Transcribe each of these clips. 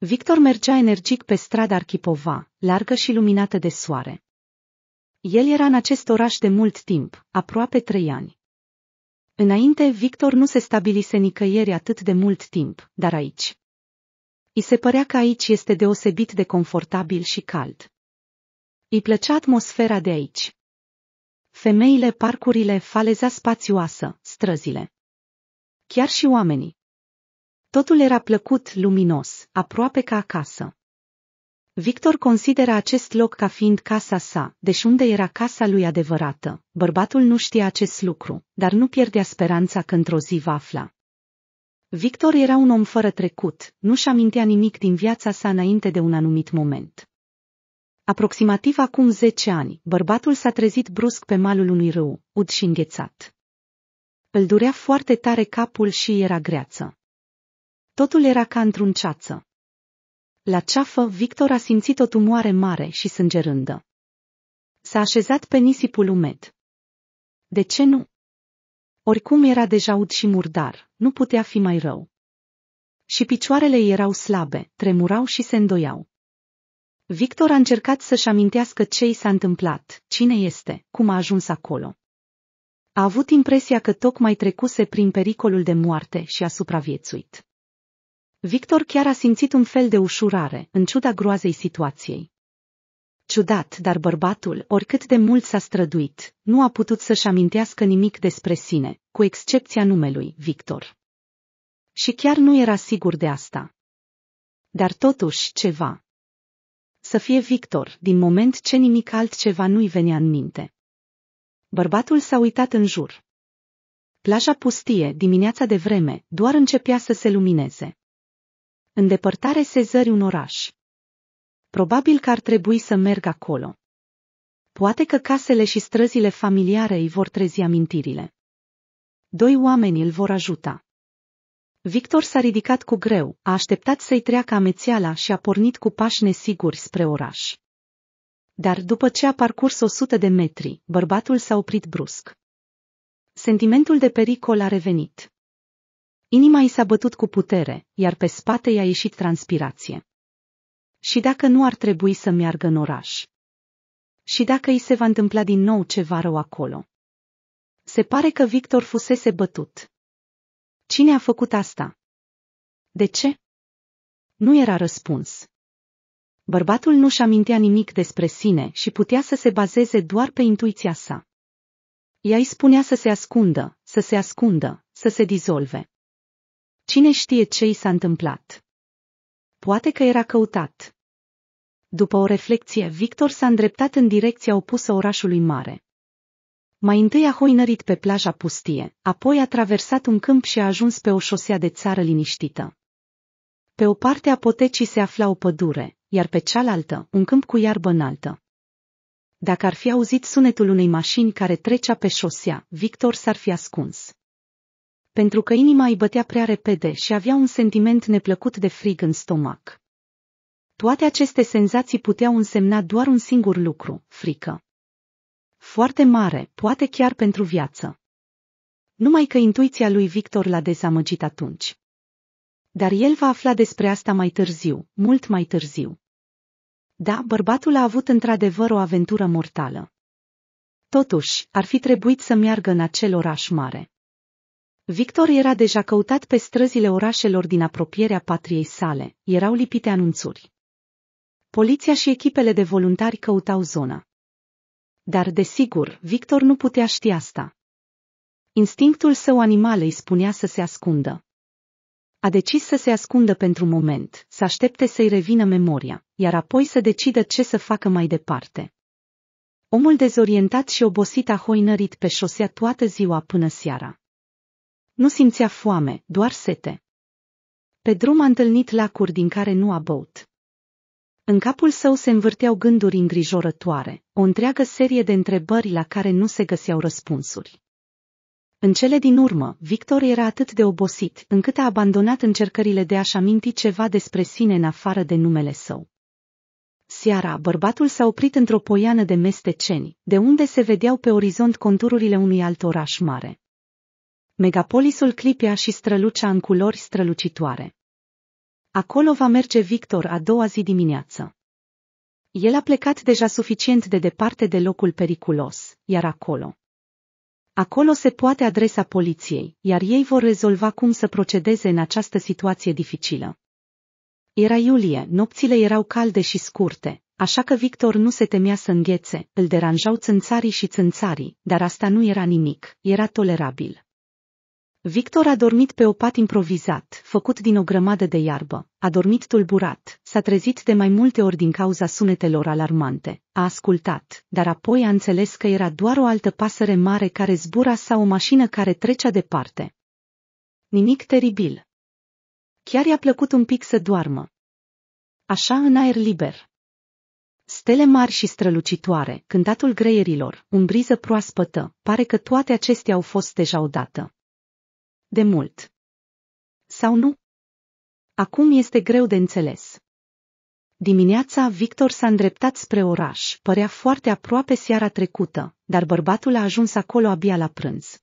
Victor mergea energic pe strada Archipova, largă și luminată de soare. El era în acest oraș de mult timp, aproape trei ani. Înainte, Victor nu se stabilise nicăieri atât de mult timp, dar aici. I se părea că aici este deosebit de confortabil și cald. Îi plăcea atmosfera de aici. Femeile, parcurile, faleza spațioasă, străzile. Chiar și oamenii. Totul era plăcut, luminos, aproape ca acasă. Victor consideră acest loc ca fiind casa sa, deși unde era casa lui adevărată. Bărbatul nu știa acest lucru, dar nu pierdea speranța că într-o zi va afla. Victor era un om fără trecut, nu-și amintea nimic din viața sa înainte de un anumit moment. Aproximativ acum 10 ani, bărbatul s-a trezit brusc pe malul unui râu, ud și înghețat. Îl durea foarte tare capul și era greață. Totul era ca într-un ceață. La ceafă, Victor a simțit o tumoare mare și sângerândă. S-a așezat pe nisipul umed. De ce nu? Oricum era deja ud și murdar, nu putea fi mai rău. Și picioarele erau slabe, tremurau și se îndoiau. Victor a încercat să-și amintească ce i s-a întâmplat, cine este, cum a ajuns acolo. A avut impresia că tocmai trecuse prin pericolul de moarte și a supraviețuit. Victor chiar a simțit un fel de ușurare, în ciuda groazei situației. Ciudat, dar bărbatul, oricât de mult s-a străduit, nu a putut să-și amintească nimic despre sine, cu excepția numelui, Victor. Și chiar nu era sigur de asta. Dar totuși ceva. Să fie Victor, din moment ce nimic altceva nu-i venea în minte. Bărbatul s-a uitat în jur. Plaja pustie, dimineața de vreme, doar începea să se lumineze. Îndepărtare sezări un oraș. Probabil că ar trebui să merg acolo. Poate că casele și străzile familiare îi vor trezi amintirile. Doi oameni îl vor ajuta. Victor s-a ridicat cu greu, a așteptat să-i treacă amețeala și a pornit cu pași nesiguri spre oraș. Dar după ce a parcurs o sută de metri, bărbatul s-a oprit brusc. Sentimentul de pericol a revenit. Inima i s-a bătut cu putere, iar pe spate i-a ieșit transpirație. Și dacă nu ar trebui să meargă în oraș? Și dacă i se va întâmpla din nou ceva rău acolo? Se pare că Victor fusese bătut. Cine a făcut asta? De ce? Nu era răspuns. Bărbatul nu-și amintea nimic despre sine și putea să se bazeze doar pe intuiția sa. Ea îi spunea să se ascundă, să se ascundă, să se dizolve. Cine știe ce i s-a întâmplat? Poate că era căutat. După o reflecție, Victor s-a îndreptat în direcția opusă orașului mare. Mai întâi a hoinărit pe plaja pustie, apoi a traversat un câmp și a ajuns pe o șosea de țară liniștită. Pe o parte a potecii se afla o pădure, iar pe cealaltă, un câmp cu iarbă înaltă. Dacă ar fi auzit sunetul unei mașini care trecea pe șosea, Victor s-ar fi ascuns pentru că inima îi bătea prea repede și avea un sentiment neplăcut de frig în stomac. Toate aceste senzații puteau însemna doar un singur lucru, frică. Foarte mare, poate chiar pentru viață. Numai că intuiția lui Victor l-a dezamăgit atunci. Dar el va afla despre asta mai târziu, mult mai târziu. Da, bărbatul a avut într-adevăr o aventură mortală. Totuși, ar fi trebuit să meargă în acel oraș mare. Victor era deja căutat pe străzile orașelor din apropierea patriei sale, erau lipite anunțuri. Poliția și echipele de voluntari căutau zona. Dar, desigur, Victor nu putea ști asta. Instinctul său animal îi spunea să se ascundă. A decis să se ascundă pentru un moment, să aștepte să-i revină memoria, iar apoi să decidă ce să facă mai departe. Omul dezorientat și obosit a hoinărit pe șosea toată ziua până seara. Nu simțea foame, doar sete. Pe drum a întâlnit lacuri din care nu a băut. În capul său se învârteau gânduri îngrijorătoare, o întreagă serie de întrebări la care nu se găseau răspunsuri. În cele din urmă, Victor era atât de obosit, încât a abandonat încercările de a-și aminti ceva despre sine în afară de numele său. Seara, bărbatul s-a oprit într-o poiană de mesteceni, de unde se vedeau pe orizont contururile unui alt oraș mare. Megapolisul clipea și strălucea în culori strălucitoare. Acolo va merge Victor a doua zi dimineață. El a plecat deja suficient de departe de locul periculos, iar acolo. Acolo se poate adresa poliției, iar ei vor rezolva cum să procedeze în această situație dificilă. Era iulie, nopțile erau calde și scurte, așa că Victor nu se temea să înghețe, îl deranjau țânțarii și țânțarii, dar asta nu era nimic, era tolerabil. Victor a dormit pe o pat improvizat, făcut din o grămadă de iarbă. A dormit tulburat, s-a trezit de mai multe ori din cauza sunetelor alarmante. A ascultat, dar apoi a înțeles că era doar o altă pasăre mare care zbura sau o mașină care trecea departe. Nimic teribil. Chiar i-a plăcut un pic să doarmă. Așa în aer liber. Stele mari și strălucitoare, cântatul greierilor, un briză proaspătă, pare că toate acestea au fost deja odată. De mult. Sau nu? Acum este greu de înțeles. Dimineața Victor s-a îndreptat spre oraș, părea foarte aproape seara trecută, dar bărbatul a ajuns acolo abia la prânz.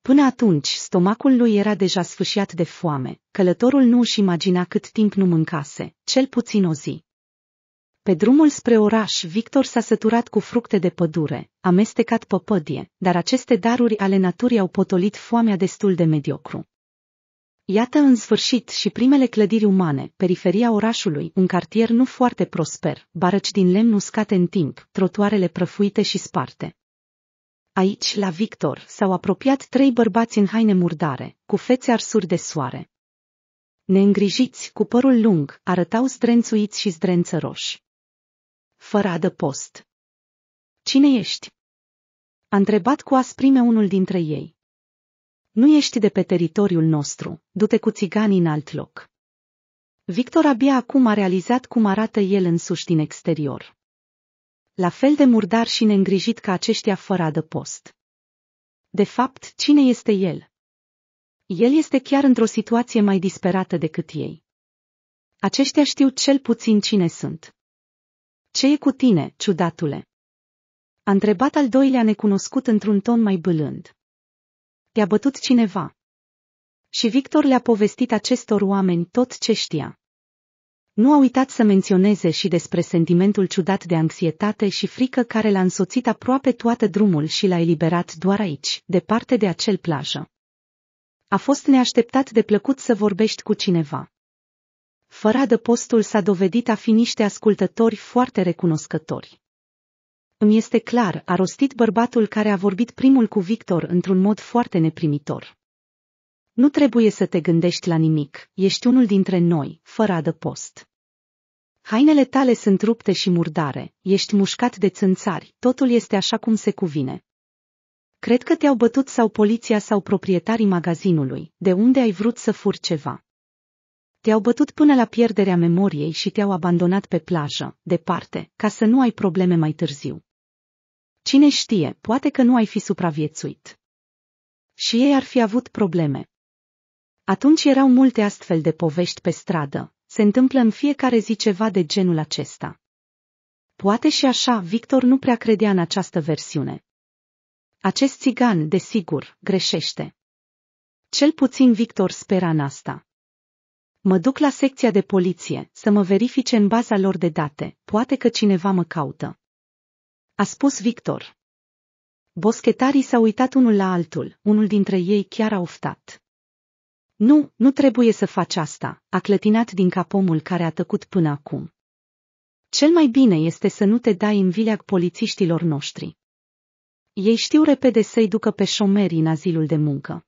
Până atunci, stomacul lui era deja sfâșiat de foame, călătorul nu își imagina cât timp nu mâncase, cel puțin o zi. Pe drumul spre oraș, Victor s-a săturat cu fructe de pădure, amestecat păpădie, dar aceste daruri ale naturii au potolit foamea destul de mediocru. Iată în sfârșit și primele clădiri umane, periferia orașului, un cartier nu foarte prosper, barăci din lemn uscate în timp, trotuarele prăfuite și sparte. Aici, la Victor, s-au apropiat trei bărbați în haine murdare, cu fețe arsuri de soare. Neîngrijiți, cu părul lung, arătau zdrențuiți și zdrențăroși fără adăpost. Cine ești? A întrebat cu asprime unul dintre ei. Nu ești de pe teritoriul nostru, du-te cu țiganii în alt loc. Victor abia acum a realizat cum arată el însuși din exterior. La fel de murdar și neîngrijit ca aceștia fără adăpost. De fapt, cine este el? El este chiar într-o situație mai disperată decât ei. Aceștia știu cel puțin cine sunt. Ce e cu tine, ciudatule?" A întrebat al doilea necunoscut într-un ton mai bâlând. Te-a bătut cineva. Și Victor le-a povestit acestor oameni tot ce știa. Nu a uitat să menționeze și despre sentimentul ciudat de anxietate și frică care l-a însoțit aproape toată drumul și l-a eliberat doar aici, departe de acel plajă. A fost neașteptat de plăcut să vorbești cu cineva fără adăpostul s-a dovedit a fi niște ascultători foarte recunoscători. Îmi este clar, a rostit bărbatul care a vorbit primul cu Victor într-un mod foarte neprimitor. Nu trebuie să te gândești la nimic, ești unul dintre noi, fără adăpost. Hainele tale sunt rupte și murdare, ești mușcat de țânțari, totul este așa cum se cuvine. Cred că te-au bătut sau poliția sau proprietarii magazinului, de unde ai vrut să furi ceva. Te-au bătut până la pierderea memoriei și te-au abandonat pe plajă, departe, ca să nu ai probleme mai târziu. Cine știe, poate că nu ai fi supraviețuit. Și ei ar fi avut probleme. Atunci erau multe astfel de povești pe stradă, se întâmplă în fiecare zi ceva de genul acesta. Poate și așa, Victor nu prea credea în această versiune. Acest țigan, desigur, greșește. Cel puțin Victor spera în asta. Mă duc la secția de poliție să mă verifice în baza lor de date, poate că cineva mă caută. A spus Victor. Boschetarii s-au uitat unul la altul, unul dintre ei chiar a oftat. Nu, nu trebuie să faci asta, a clătinat din cap omul care a tăcut până acum. Cel mai bine este să nu te dai în vileag polițiștilor noștri. Ei știu repede să-i ducă pe șomeri în azilul de muncă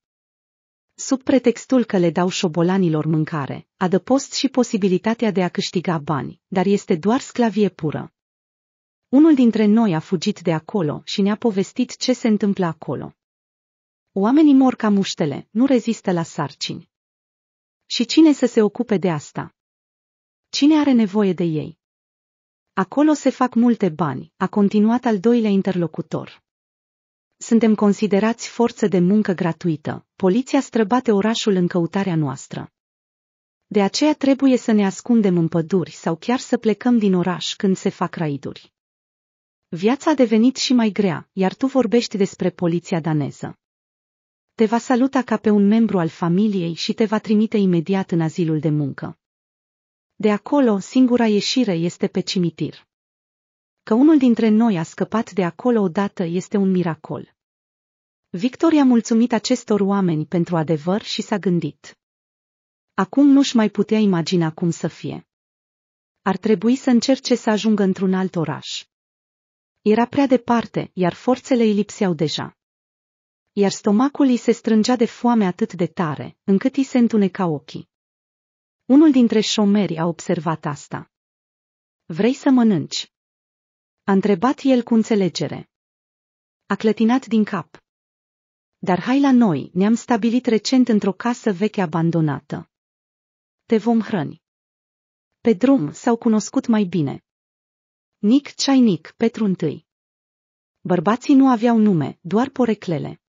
sub pretextul că le dau șobolanilor mâncare, adăpost și posibilitatea de a câștiga bani, dar este doar sclavie pură. Unul dintre noi a fugit de acolo și ne-a povestit ce se întâmplă acolo. Oamenii mor ca muștele, nu rezistă la sarcini. Și cine să se ocupe de asta? Cine are nevoie de ei? Acolo se fac multe bani, a continuat al doilea interlocutor. Suntem considerați forță de muncă gratuită. Poliția străbate orașul în căutarea noastră. De aceea trebuie să ne ascundem în păduri sau chiar să plecăm din oraș când se fac raiduri. Viața a devenit și mai grea, iar tu vorbești despre poliția daneză. Te va saluta ca pe un membru al familiei și te va trimite imediat în azilul de muncă. De acolo, singura ieșire este pe cimitir. Că unul dintre noi a scăpat de acolo odată este un miracol. Victor i-a mulțumit acestor oameni pentru adevăr și s-a gândit. Acum nu-și mai putea imagina cum să fie. Ar trebui să încerce să ajungă într-un alt oraș. Era prea departe, iar forțele îi lipseau deja. Iar stomacul îi se strângea de foame atât de tare, încât îi se întuneca ochii. Unul dintre șomeri a observat asta. Vrei să mănânci? A întrebat el cu înțelegere. A clătinat din cap. Dar hai la noi, ne-am stabilit recent într-o casă veche abandonată. Te vom hrăni. Pe drum s-au cunoscut mai bine. Nic Ceainic, Petru I. Bărbații nu aveau nume, doar poreclele.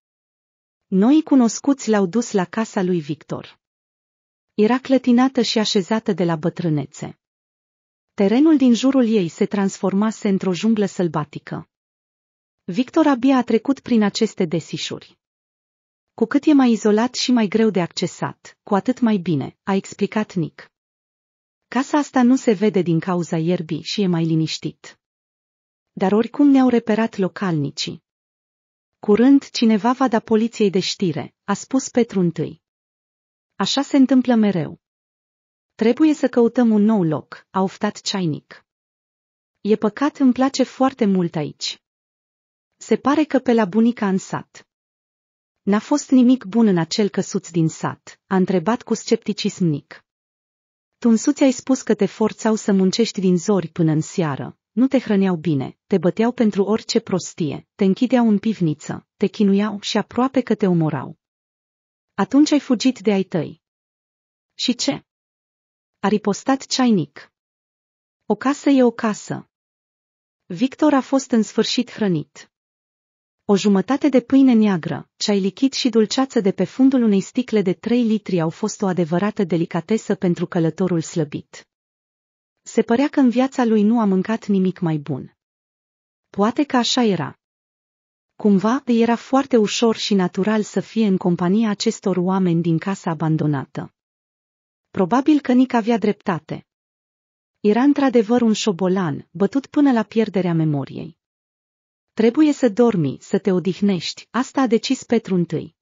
Noi cunoscuți l-au dus la casa lui Victor. Era clătinată și așezată de la bătrânețe. Terenul din jurul ei se transformase într-o junglă sălbatică. Victor abia a trecut prin aceste desișuri. Cu cât e mai izolat și mai greu de accesat, cu atât mai bine, a explicat Nick. Casa asta nu se vede din cauza ierbii și e mai liniștit. Dar oricum ne-au reperat localnicii. Curând cineva va da poliției de știre, a spus Petru întâi. Așa se întâmplă mereu. Trebuie să căutăm un nou loc, a oftat Ceainic. E păcat, îmi place foarte mult aici. Se pare că pe la bunica în sat. N-a fost nimic bun în acel căsuț din sat, a întrebat cu scepticism Nic. Tu însuți ai spus că te forțau să muncești din zori până în seară, nu te hrăneau bine, te băteau pentru orice prostie, te închideau în pivniță, te chinuiau și aproape că te omorau. Atunci ai fugit de ai tăi. Și ce? a ripostat Ceainic. O casă e o casă. Victor a fost în sfârșit hrănit. O jumătate de pâine neagră, ceai lichid și dulceață de pe fundul unei sticle de 3 litri au fost o adevărată delicatesă pentru călătorul slăbit. Se părea că în viața lui nu a mâncat nimic mai bun. Poate că așa era. Cumva era foarte ușor și natural să fie în compania acestor oameni din casa abandonată. Probabil că Nick avea dreptate. Era într-adevăr un șobolan, bătut până la pierderea memoriei. Trebuie să dormi, să te odihnești, asta a decis Petru întâi.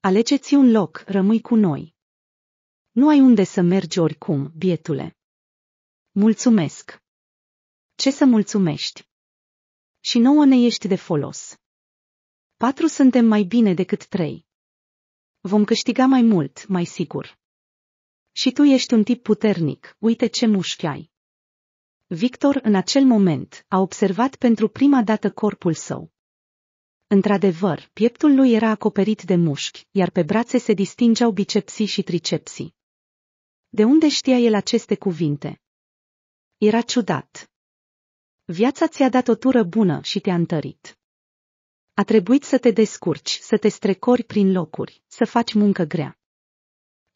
Alegeți un loc, rămâi cu noi. Nu ai unde să mergi oricum, bietule. Mulțumesc. Ce să mulțumești? Și nouă ne ești de folos. Patru suntem mai bine decât trei. Vom câștiga mai mult, mai sigur. Și tu ești un tip puternic, uite ce mușchi ai. Victor, în acel moment, a observat pentru prima dată corpul său. Într-adevăr, pieptul lui era acoperit de mușchi, iar pe brațe se distingeau bicepsii și tricepsii. De unde știa el aceste cuvinte? Era ciudat. Viața ți-a dat o tură bună și te-a întărit. A trebuit să te descurci, să te strecori prin locuri, să faci muncă grea.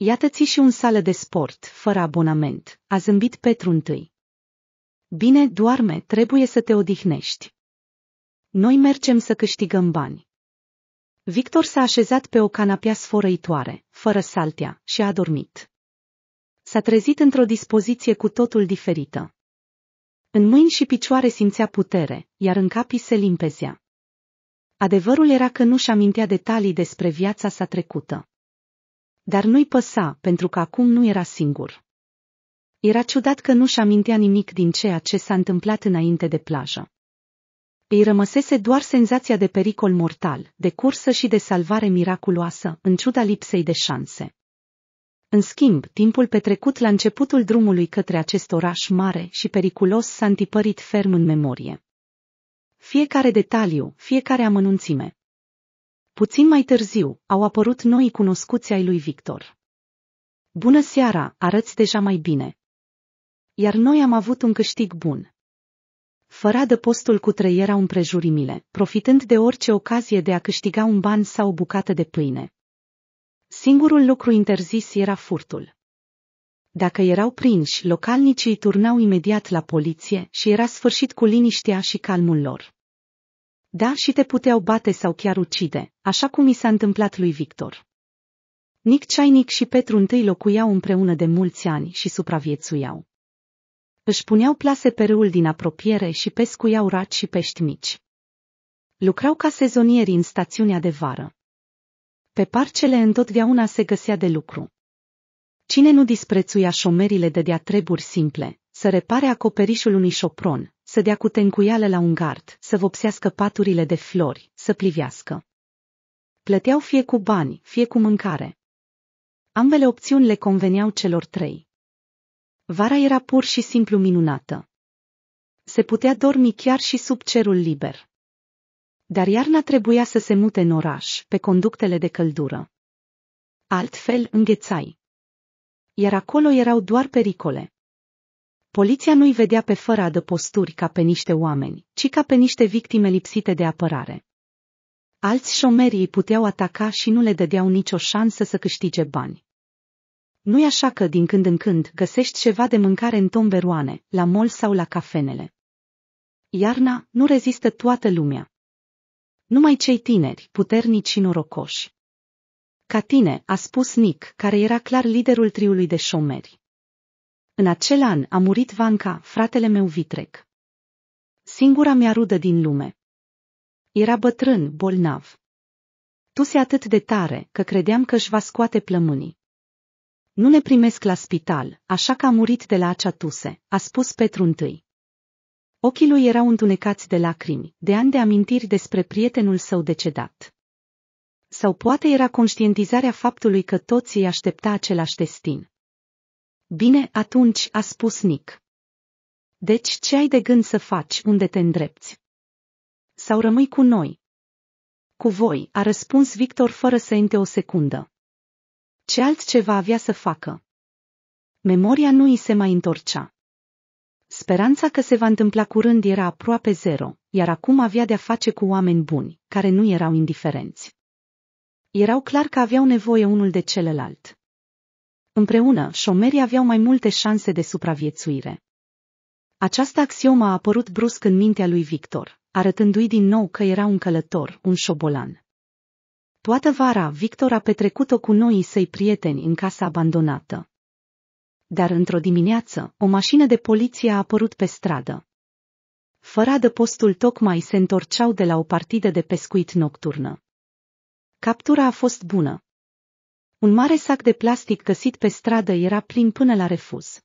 Iată-ți și un sală de sport, fără abonament, a zâmbit Petru întâi. Bine, doarme, trebuie să te odihnești. Noi mergem să câștigăm bani. Victor s-a așezat pe o canapea sfărăitoare, fără saltea, și a dormit. S-a trezit într-o dispoziție cu totul diferită. În mâini și picioare simțea putere, iar în capii se limpezea. Adevărul era că nu-și amintea detalii despre viața sa trecută. Dar nu-i păsa, pentru că acum nu era singur. Era ciudat că nu-și amintea nimic din ceea ce s-a întâmplat înainte de plajă. Îi rămăsese doar senzația de pericol mortal, de cursă și de salvare miraculoasă, în ciuda lipsei de șanse. În schimb, timpul petrecut la începutul drumului către acest oraș mare și periculos s-a întipărit ferm în memorie. Fiecare detaliu, fiecare amănunțime. Puțin mai târziu, au apărut noi cunoscuți ai lui Victor. Bună seara, arăți deja mai bine. Iar noi am avut un câștig bun. Fără postul cu trăiera împrejurimile, profitând de orice ocazie de a câștiga un ban sau o bucată de pâine. Singurul lucru interzis era furtul. Dacă erau prinși, localnicii îi turnau imediat la poliție și era sfârșit cu liniștea și calmul lor. Da, și te puteau bate sau chiar ucide, așa cum i s-a întâmplat lui Victor. Nick Chainic și Petru I locuiau împreună de mulți ani și supraviețuiau. Își puneau plase pe râul din apropiere și pescuiau raci și pești mici. Lucrau ca sezonieri în stațiunea de vară. Pe parcele întotdeauna se găsea de lucru. Cine nu disprețuia șomerile dădea treburi simple, să repare acoperișul unui șopron, să dea cu tencuială la un gard, să vopsească paturile de flori, să plivească. Plăteau fie cu bani, fie cu mâncare. Ambele opțiuni le conveneau celor trei. Vara era pur și simplu minunată. Se putea dormi chiar și sub cerul liber. Dar iarna trebuia să se mute în oraș, pe conductele de căldură. Altfel înghețai. Iar acolo erau doar pericole. Poliția nu-i vedea pe fără adăposturi ca pe niște oameni, ci ca pe niște victime lipsite de apărare. Alți șomeri îi puteau ataca și nu le dădeau nicio șansă să câștige bani. Nu-i așa că din când în când găsești ceva de mâncare în tomberoane, la mol sau la cafenele. Iarna nu rezistă toată lumea. Numai cei tineri, puternici și norocoși. Ca tine, a spus Nick, care era clar liderul triului de șomeri. În acel an a murit Vanca, fratele meu vitrec. Singura mea rudă din lume. Era bătrân, bolnav. Tuse atât de tare că credeam că își va scoate plămânii. Nu ne primesc la spital, așa că a murit de la acea tuse, a spus Petru I. Ochii lui erau întunecați de lacrimi, de ani de amintiri despre prietenul său decedat. Sau poate era conștientizarea faptului că toți îi aștepta același destin. Bine, atunci, a spus Nick. Deci ce ai de gând să faci unde te îndrepți? Sau rămâi cu noi? Cu voi, a răspuns Victor fără să inte o secundă. Ce altceva avea să facă? Memoria nu îi se mai întorcea. Speranța că se va întâmpla curând era aproape zero, iar acum avea de-a face cu oameni buni, care nu erau indiferenți. Erau clar că aveau nevoie unul de celălalt. Împreună, șomerii aveau mai multe șanse de supraviețuire. Această axiomă a apărut brusc în mintea lui Victor, arătându-i din nou că era un călător, un șobolan. Toată vara, Victor a petrecut-o cu noii săi prieteni în casa abandonată. Dar într-o dimineață, o mașină de poliție a apărut pe stradă. Fără adăpostul tocmai se întorceau de la o partidă de pescuit nocturnă. Captura a fost bună, un mare sac de plastic găsit pe stradă era plin până la refuz.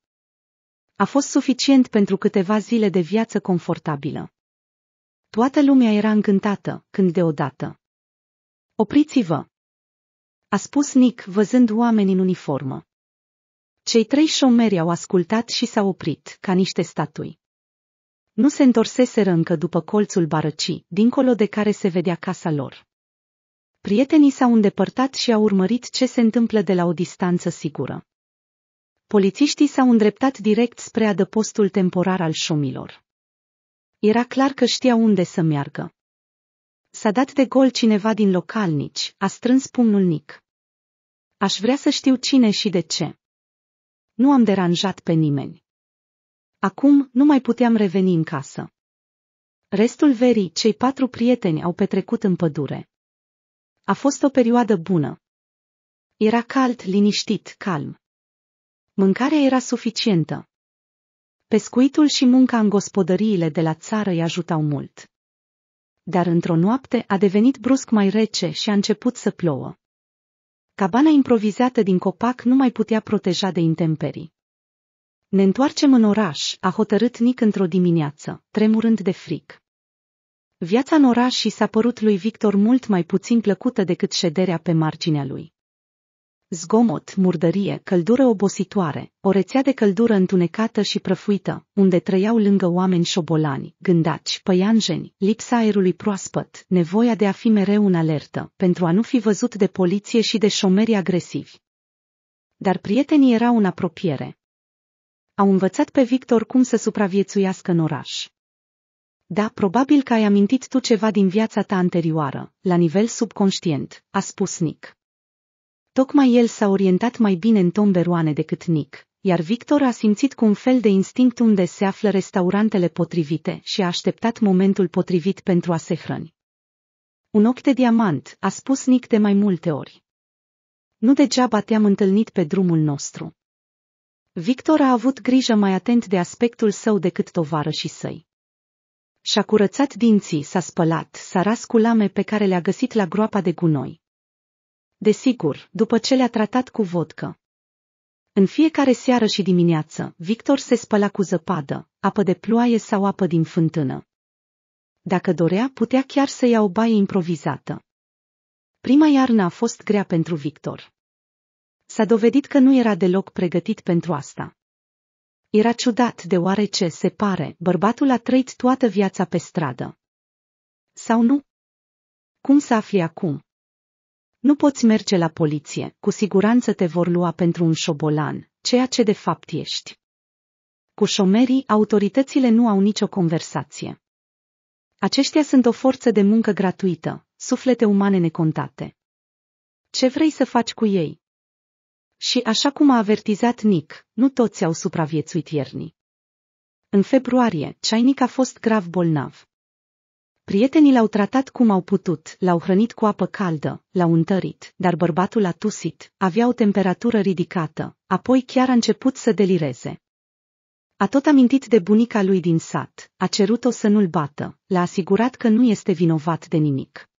A fost suficient pentru câteva zile de viață confortabilă. Toată lumea era încântată, când deodată. Opriți-vă! A spus Nick, văzând oameni în uniformă. Cei trei șomeri au ascultat și s-au oprit, ca niște statui. Nu se întorseseră încă după colțul barăcii, dincolo de care se vedea casa lor. Prietenii s-au îndepărtat și au urmărit ce se întâmplă de la o distanță sigură. Polițiștii s-au îndreptat direct spre adăpostul temporar al șomilor. Era clar că știa unde să meargă. S-a dat de gol cineva din localnici, a strâns pumnul Nic. Aș vrea să știu cine și de ce. Nu am deranjat pe nimeni. Acum nu mai puteam reveni în casă. Restul verii, cei patru prieteni au petrecut în pădure. A fost o perioadă bună. Era cald, liniștit, calm. Mâncarea era suficientă. Pescuitul și munca în gospodăriile de la țară îi ajutau mult. Dar într-o noapte a devenit brusc mai rece și a început să plouă. Cabana improvizată din copac nu mai putea proteja de intemperii. Ne întoarcem în oraș, a hotărât Nic într-o dimineață, tremurând de fric. Viața în oraș și s-a părut lui Victor mult mai puțin plăcută decât șederea pe marginea lui. Zgomot, murdărie, căldură obositoare, o rețea de căldură întunecată și prăfuită, unde trăiau lângă oameni șobolani, gândaci, păianjeni, lipsa aerului proaspăt, nevoia de a fi mereu în alertă, pentru a nu fi văzut de poliție și de șomeri agresivi. Dar prietenii erau în apropiere. Au învățat pe Victor cum să supraviețuiască în oraș. Da, probabil că ai amintit tu ceva din viața ta anterioară, la nivel subconștient, a spus Nick. Tocmai el s-a orientat mai bine în tomberoane decât Nick, iar Victor a simțit cu un fel de instinct unde se află restaurantele potrivite și a așteptat momentul potrivit pentru a se hrăni. Un ochi de diamant, a spus Nick de mai multe ori. Nu degeaba te-am întâlnit pe drumul nostru. Victor a avut grijă mai atent de aspectul său decât tovarășii săi și-a curățat dinții, s-a spălat, s-a ras cu lame pe care le-a găsit la groapa de gunoi. Desigur, după ce le-a tratat cu vodcă. În fiecare seară și dimineață, Victor se spăla cu zăpadă, apă de ploaie sau apă din fântână. Dacă dorea, putea chiar să ia o baie improvizată. Prima iarnă a fost grea pentru Victor. S-a dovedit că nu era deloc pregătit pentru asta. Era ciudat deoarece, se pare, bărbatul a trăit toată viața pe stradă. Sau nu? Cum să afli acum? Nu poți merge la poliție, cu siguranță te vor lua pentru un șobolan, ceea ce de fapt ești. Cu șomerii, autoritățile nu au nicio conversație. Aceștia sunt o forță de muncă gratuită, suflete umane necontate. Ce vrei să faci cu ei? Și așa cum a avertizat Nick, nu toți au supraviețuit iernii. În februarie, Chainic a fost grav bolnav. Prietenii l-au tratat cum au putut, l-au hrănit cu apă caldă, l-au întărit, dar bărbatul a tusit, avea o temperatură ridicată, apoi chiar a început să delireze. A tot amintit de bunica lui din sat, a cerut-o să nu-l bată, l-a asigurat că nu este vinovat de nimic.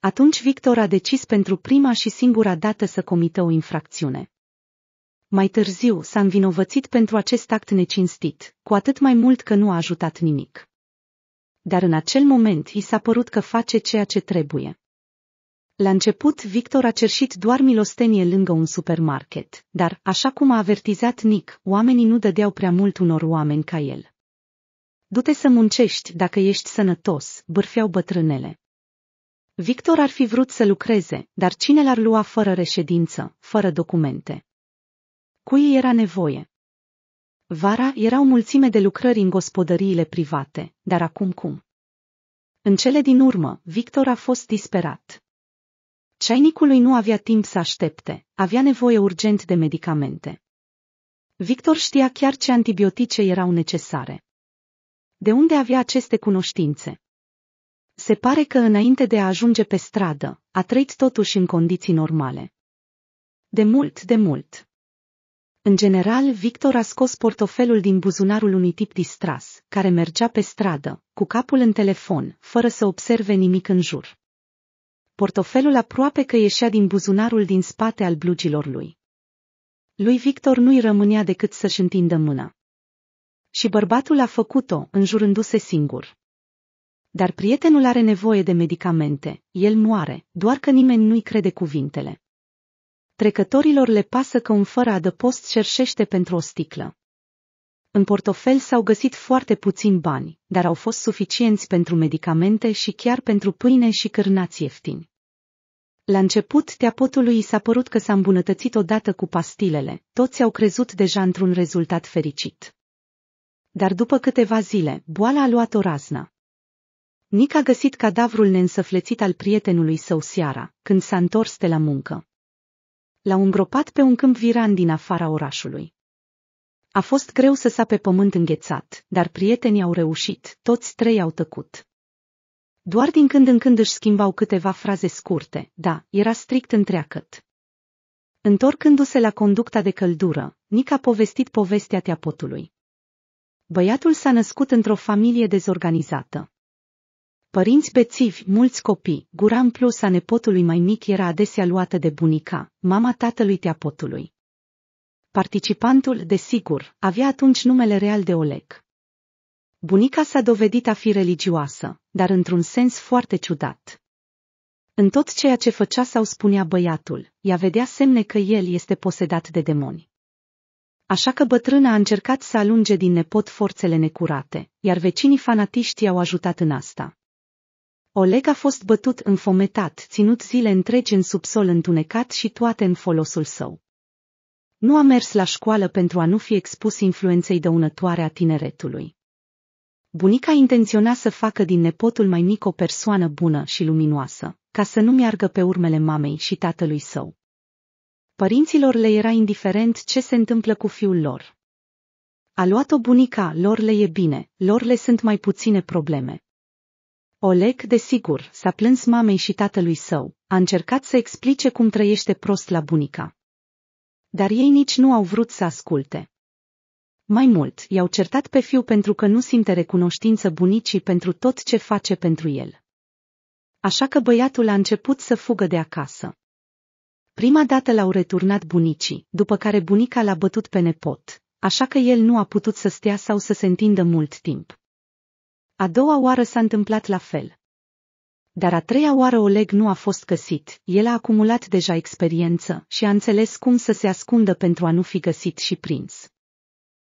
Atunci Victor a decis pentru prima și singura dată să comită o infracțiune. Mai târziu s-a învinovățit pentru acest act necinstit, cu atât mai mult că nu a ajutat nimic. Dar în acel moment i s-a părut că face ceea ce trebuie. La început, Victor a cerșit doar milostenie lângă un supermarket, dar, așa cum a avertizat Nick, oamenii nu dădeau prea mult unor oameni ca el. Du-te să muncești dacă ești sănătos, bârfeau bătrânele. Victor ar fi vrut să lucreze, dar cine l-ar lua fără reședință, fără documente? Cui era nevoie? Vara era o mulțime de lucrări în gospodăriile private, dar acum cum? În cele din urmă, Victor a fost disperat. Ceainicului nu avea timp să aștepte, avea nevoie urgent de medicamente. Victor știa chiar ce antibiotice erau necesare. De unde avea aceste cunoștințe? Se pare că înainte de a ajunge pe stradă, a trăit totuși în condiții normale. De mult, de mult. În general, Victor a scos portofelul din buzunarul unui tip distras, care mergea pe stradă, cu capul în telefon, fără să observe nimic în jur. Portofelul aproape că ieșea din buzunarul din spate al blugilor lui. Lui Victor nu-i rămânea decât să-și întindă mâna. Și bărbatul a făcut-o, înjurându-se singur. Dar prietenul are nevoie de medicamente, el moare. doar că nimeni nu-i crede cuvintele. Trecătorilor le pasă că un fără adăpost cerșește pentru o sticlă. În portofel s-au găsit foarte puțin bani, dar au fost suficienți pentru medicamente și chiar pentru pâine și cârnați ieftini. La început, teapotului i s-a părut că s-a îmbunătățit odată cu pastilele, toți au crezut deja într-un rezultat fericit. Dar după câteva zile, boala a luat o raznă, Nic a găsit cadavrul neînsăflețit al prietenului său seara, când s-a întors de la muncă. L-a îngropat pe un câmp viran din afara orașului. A fost greu să sa pe pământ înghețat, dar prietenii au reușit, toți trei au tăcut. Doar din când în când își schimbau câteva fraze scurte, da, era strict întreacăt. Întorcându-se la conducta de căldură, Nic a povestit povestea teapotului. Băiatul s-a născut într-o familie dezorganizată. Părinți bețivi, mulți copii, gura în plus a nepotului mai mic era adesea luată de bunica, mama tatălui teapotului. Participantul, desigur, avea atunci numele real de Oleg. Bunica s-a dovedit a fi religioasă, dar într-un sens foarte ciudat. În tot ceea ce făcea sau spunea băiatul, ea vedea semne că el este posedat de demoni. Așa că bătrâna a încercat să alunge din nepot forțele necurate, iar vecinii fanatiști i-au ajutat în asta. Oleg a fost bătut înfometat, ținut zile întregi în subsol întunecat și toate în folosul său. Nu a mers la școală pentru a nu fi expus influenței dăunătoare a tineretului. Bunica intenționa să facă din nepotul mai mic o persoană bună și luminoasă, ca să nu meargă pe urmele mamei și tatălui său. Părinților le era indiferent ce se întâmplă cu fiul lor. A luat-o bunica, lor le e bine, lor le sunt mai puține probleme, Oleg, desigur, s-a plâns mamei și tatălui său, a încercat să explice cum trăiește prost la bunica. Dar ei nici nu au vrut să asculte. Mai mult, i-au certat pe fiu pentru că nu simte recunoștință bunicii pentru tot ce face pentru el. Așa că băiatul a început să fugă de acasă. Prima dată l-au returnat bunicii, după care bunica l-a bătut pe nepot, așa că el nu a putut să stea sau să se întindă mult timp. A doua oară s-a întâmplat la fel. Dar a treia oară Oleg nu a fost găsit, el a acumulat deja experiență și a înțeles cum să se ascundă pentru a nu fi găsit și prins.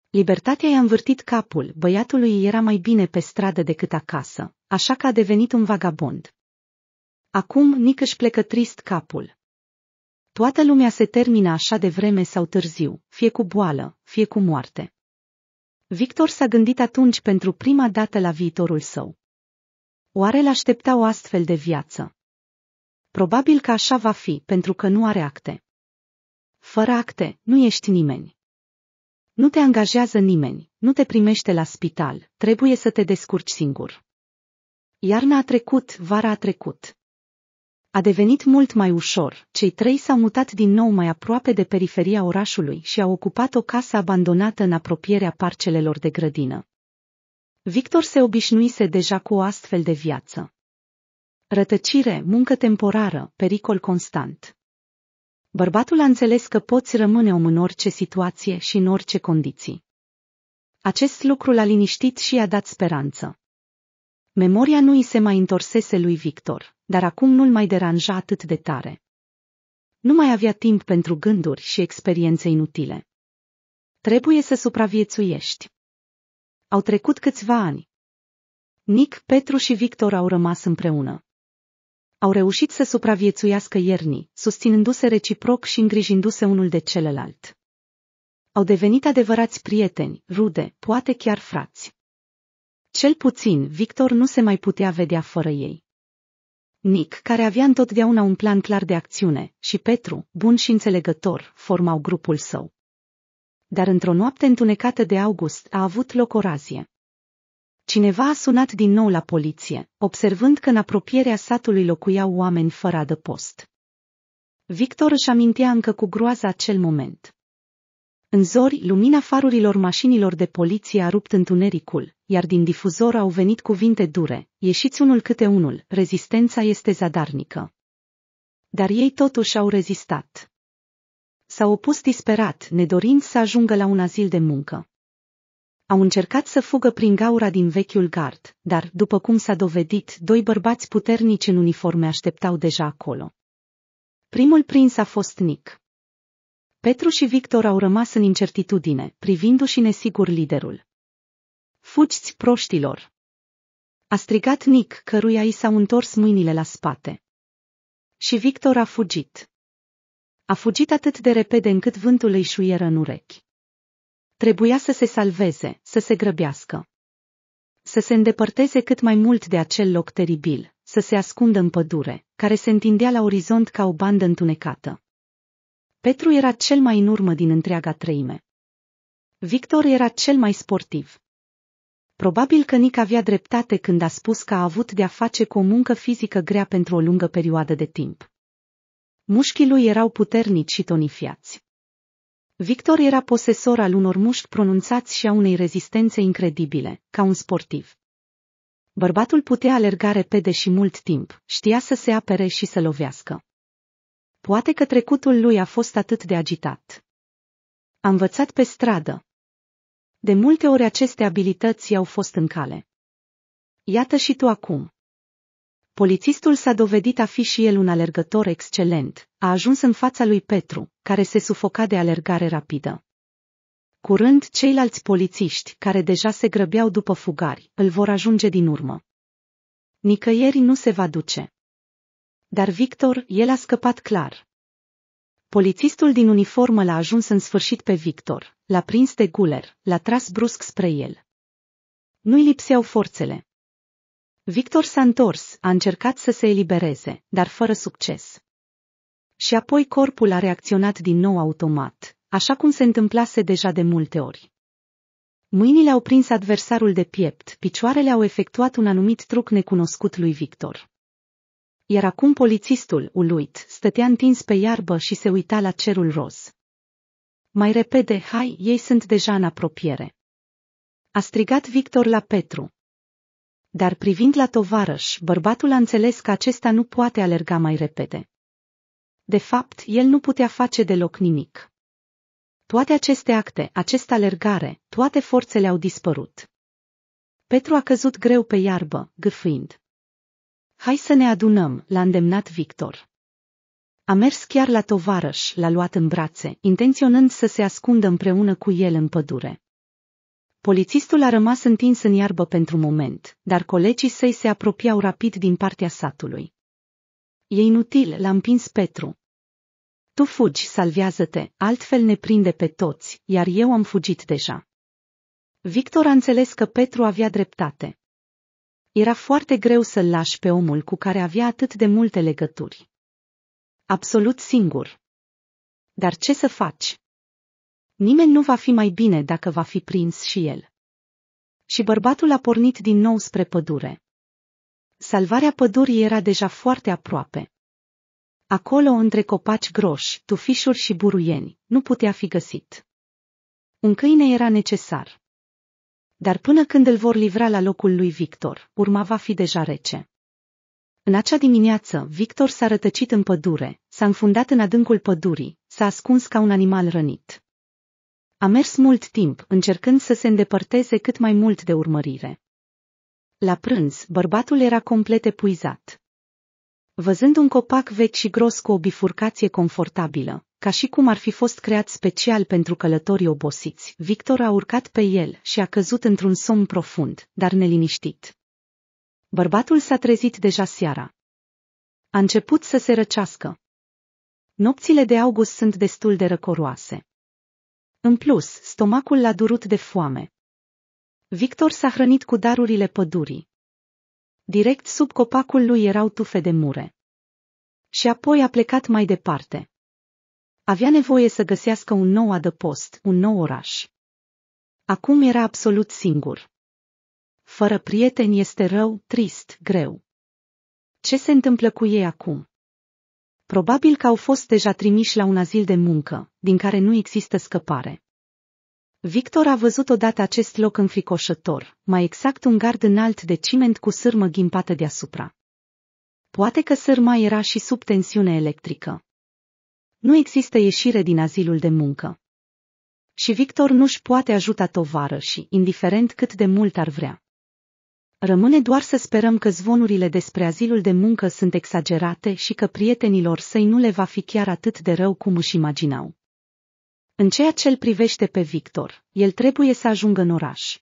Libertatea i-a învârtit capul, băiatului era mai bine pe stradă decât acasă, așa că a devenit un vagabond. Acum Nic își plecă trist capul. Toată lumea se termină așa de vreme sau târziu, fie cu boală, fie cu moarte. Victor s-a gândit atunci pentru prima dată la viitorul său. Oare l-aștepta o astfel de viață? Probabil că așa va fi, pentru că nu are acte. Fără acte, nu ești nimeni. Nu te angajează nimeni, nu te primește la spital, trebuie să te descurci singur. Iarna a trecut, vara a trecut. A devenit mult mai ușor, cei trei s-au mutat din nou mai aproape de periferia orașului și au ocupat o casă abandonată în apropierea parcelelor de grădină. Victor se obișnuise deja cu o astfel de viață. Rătăcire, muncă temporară, pericol constant. Bărbatul a înțeles că poți rămâne om în orice situație și în orice condiții. Acest lucru l-a liniștit și i-a dat speranță. Memoria nu i se mai întorsese lui Victor dar acum nu-l mai deranja atât de tare. Nu mai avea timp pentru gânduri și experiențe inutile. Trebuie să supraviețuiești. Au trecut câțiva ani. Nick, Petru și Victor au rămas împreună. Au reușit să supraviețuiască iernii, susținându-se reciproc și îngrijindu-se unul de celălalt. Au devenit adevărați prieteni, rude, poate chiar frați. Cel puțin, Victor nu se mai putea vedea fără ei. Nick, care avea întotdeauna un plan clar de acțiune, și Petru, bun și înțelegător, formau grupul său. Dar într-o noapte întunecată de august a avut loc o razie. Cineva a sunat din nou la poliție, observând că în apropierea satului locuiau oameni fără adăpost. Victor își amintea încă cu groază acel moment. În zori, lumina farurilor mașinilor de poliție a rupt întunericul, iar din difuzor au venit cuvinte dure, ieșiți unul câte unul, rezistența este zadarnică. Dar ei totuși au rezistat. S-au opus disperat, nedorind să ajungă la un azil de muncă. Au încercat să fugă prin gaura din vechiul gard, dar, după cum s-a dovedit, doi bărbați puternici în uniforme așteptau deja acolo. Primul prins a fost Nick. Petru și Victor au rămas în incertitudine, privindu-și nesigur liderul. Fugiți proștilor! A strigat Nick, căruia i s-au întors mâinile la spate. Și Victor a fugit. A fugit atât de repede încât vântul îi șuieră în urechi. Trebuia să se salveze, să se grăbească. Să se îndepărteze cât mai mult de acel loc teribil, să se ascundă în pădure, care se întindea la orizont ca o bandă întunecată. Petru era cel mai în urmă din întreaga treime. Victor era cel mai sportiv. Probabil că Nic avea dreptate când a spus că a avut de-a face cu o muncă fizică grea pentru o lungă perioadă de timp. Mușchii lui erau puternici și tonifiați. Victor era posesor al unor mușchi pronunțați și a unei rezistențe incredibile, ca un sportiv. Bărbatul putea alerga repede și mult timp, știa să se apere și să lovească. Poate că trecutul lui a fost atât de agitat. A învățat pe stradă. De multe ori aceste abilități i-au fost în cale. Iată și tu acum. Polițistul s-a dovedit a fi și el un alergător excelent, a ajuns în fața lui Petru, care se sufoca de alergare rapidă. Curând, ceilalți polițiști, care deja se grăbeau după fugari, îl vor ajunge din urmă. Nicăieri nu se va duce. Dar Victor, el a scăpat clar. Polițistul din uniformă l-a ajuns în sfârșit pe Victor, l-a prins de guler, l-a tras brusc spre el. Nu-i lipseau forțele. Victor s-a întors, a încercat să se elibereze, dar fără succes. Și apoi corpul a reacționat din nou automat, așa cum se întâmplase deja de multe ori. Mâinile au prins adversarul de piept, picioarele au efectuat un anumit truc necunoscut lui Victor iar acum polițistul, uluit, stătea întins pe iarbă și se uita la cerul roz. Mai repede, hai, ei sunt deja în apropiere. A strigat Victor la Petru. Dar privind la tovarăș, bărbatul a înțeles că acesta nu poate alerga mai repede. De fapt, el nu putea face deloc nimic. Toate aceste acte, această alergare, toate forțele au dispărut. Petru a căzut greu pe iarbă, gâfâind. Hai să ne adunăm, l-a îndemnat Victor. A mers chiar la tovarăș, l-a luat în brațe, intenționând să se ascundă împreună cu el în pădure. Polițistul a rămas întins în iarbă pentru moment, dar colegii săi se apropiau rapid din partea satului. E inutil, l-a împins Petru. Tu fugi, salvează-te, altfel ne prinde pe toți, iar eu am fugit deja. Victor a înțeles că Petru avea dreptate. Era foarte greu să-l lași pe omul cu care avea atât de multe legături. Absolut singur. Dar ce să faci? Nimeni nu va fi mai bine dacă va fi prins și el. Și bărbatul a pornit din nou spre pădure. Salvarea pădurii era deja foarte aproape. Acolo, între copaci groși, tufișuri și buruieni, nu putea fi găsit. Un câine era necesar dar până când îl vor livra la locul lui Victor, urma va fi deja rece. În acea dimineață, Victor s-a rătăcit în pădure, s-a înfundat în adâncul pădurii, s-a ascuns ca un animal rănit. A mers mult timp, încercând să se îndepărteze cât mai mult de urmărire. La prânz, bărbatul era complet epuizat. Văzând un copac vechi și gros cu o bifurcație confortabilă, ca și cum ar fi fost creat special pentru călătorii obosiți. Victor a urcat pe el și a căzut într-un somn profund, dar neliniștit. Bărbatul s-a trezit deja seara. A început să se răcească. Nopțile de august sunt destul de răcoroase. În plus, stomacul l-a durut de foame. Victor s-a hrănit cu darurile pădurii. Direct sub copacul lui erau tufe de mure. Și apoi a plecat mai departe. Avea nevoie să găsească un nou adăpost, un nou oraș. Acum era absolut singur. Fără prieteni este rău, trist, greu. Ce se întâmplă cu ei acum? Probabil că au fost deja trimiși la un azil de muncă, din care nu există scăpare. Victor a văzut odată acest loc înfricoșător, mai exact un gard înalt de ciment cu sârmă ghimpată deasupra. Poate că sârma era și sub tensiune electrică. Nu există ieșire din azilul de muncă. Și Victor nu-și poate ajuta tovarășii, indiferent cât de mult ar vrea. Rămâne doar să sperăm că zvonurile despre azilul de muncă sunt exagerate și că prietenilor săi nu le va fi chiar atât de rău cum își imaginau. În ceea ce îl privește pe Victor, el trebuie să ajungă în oraș.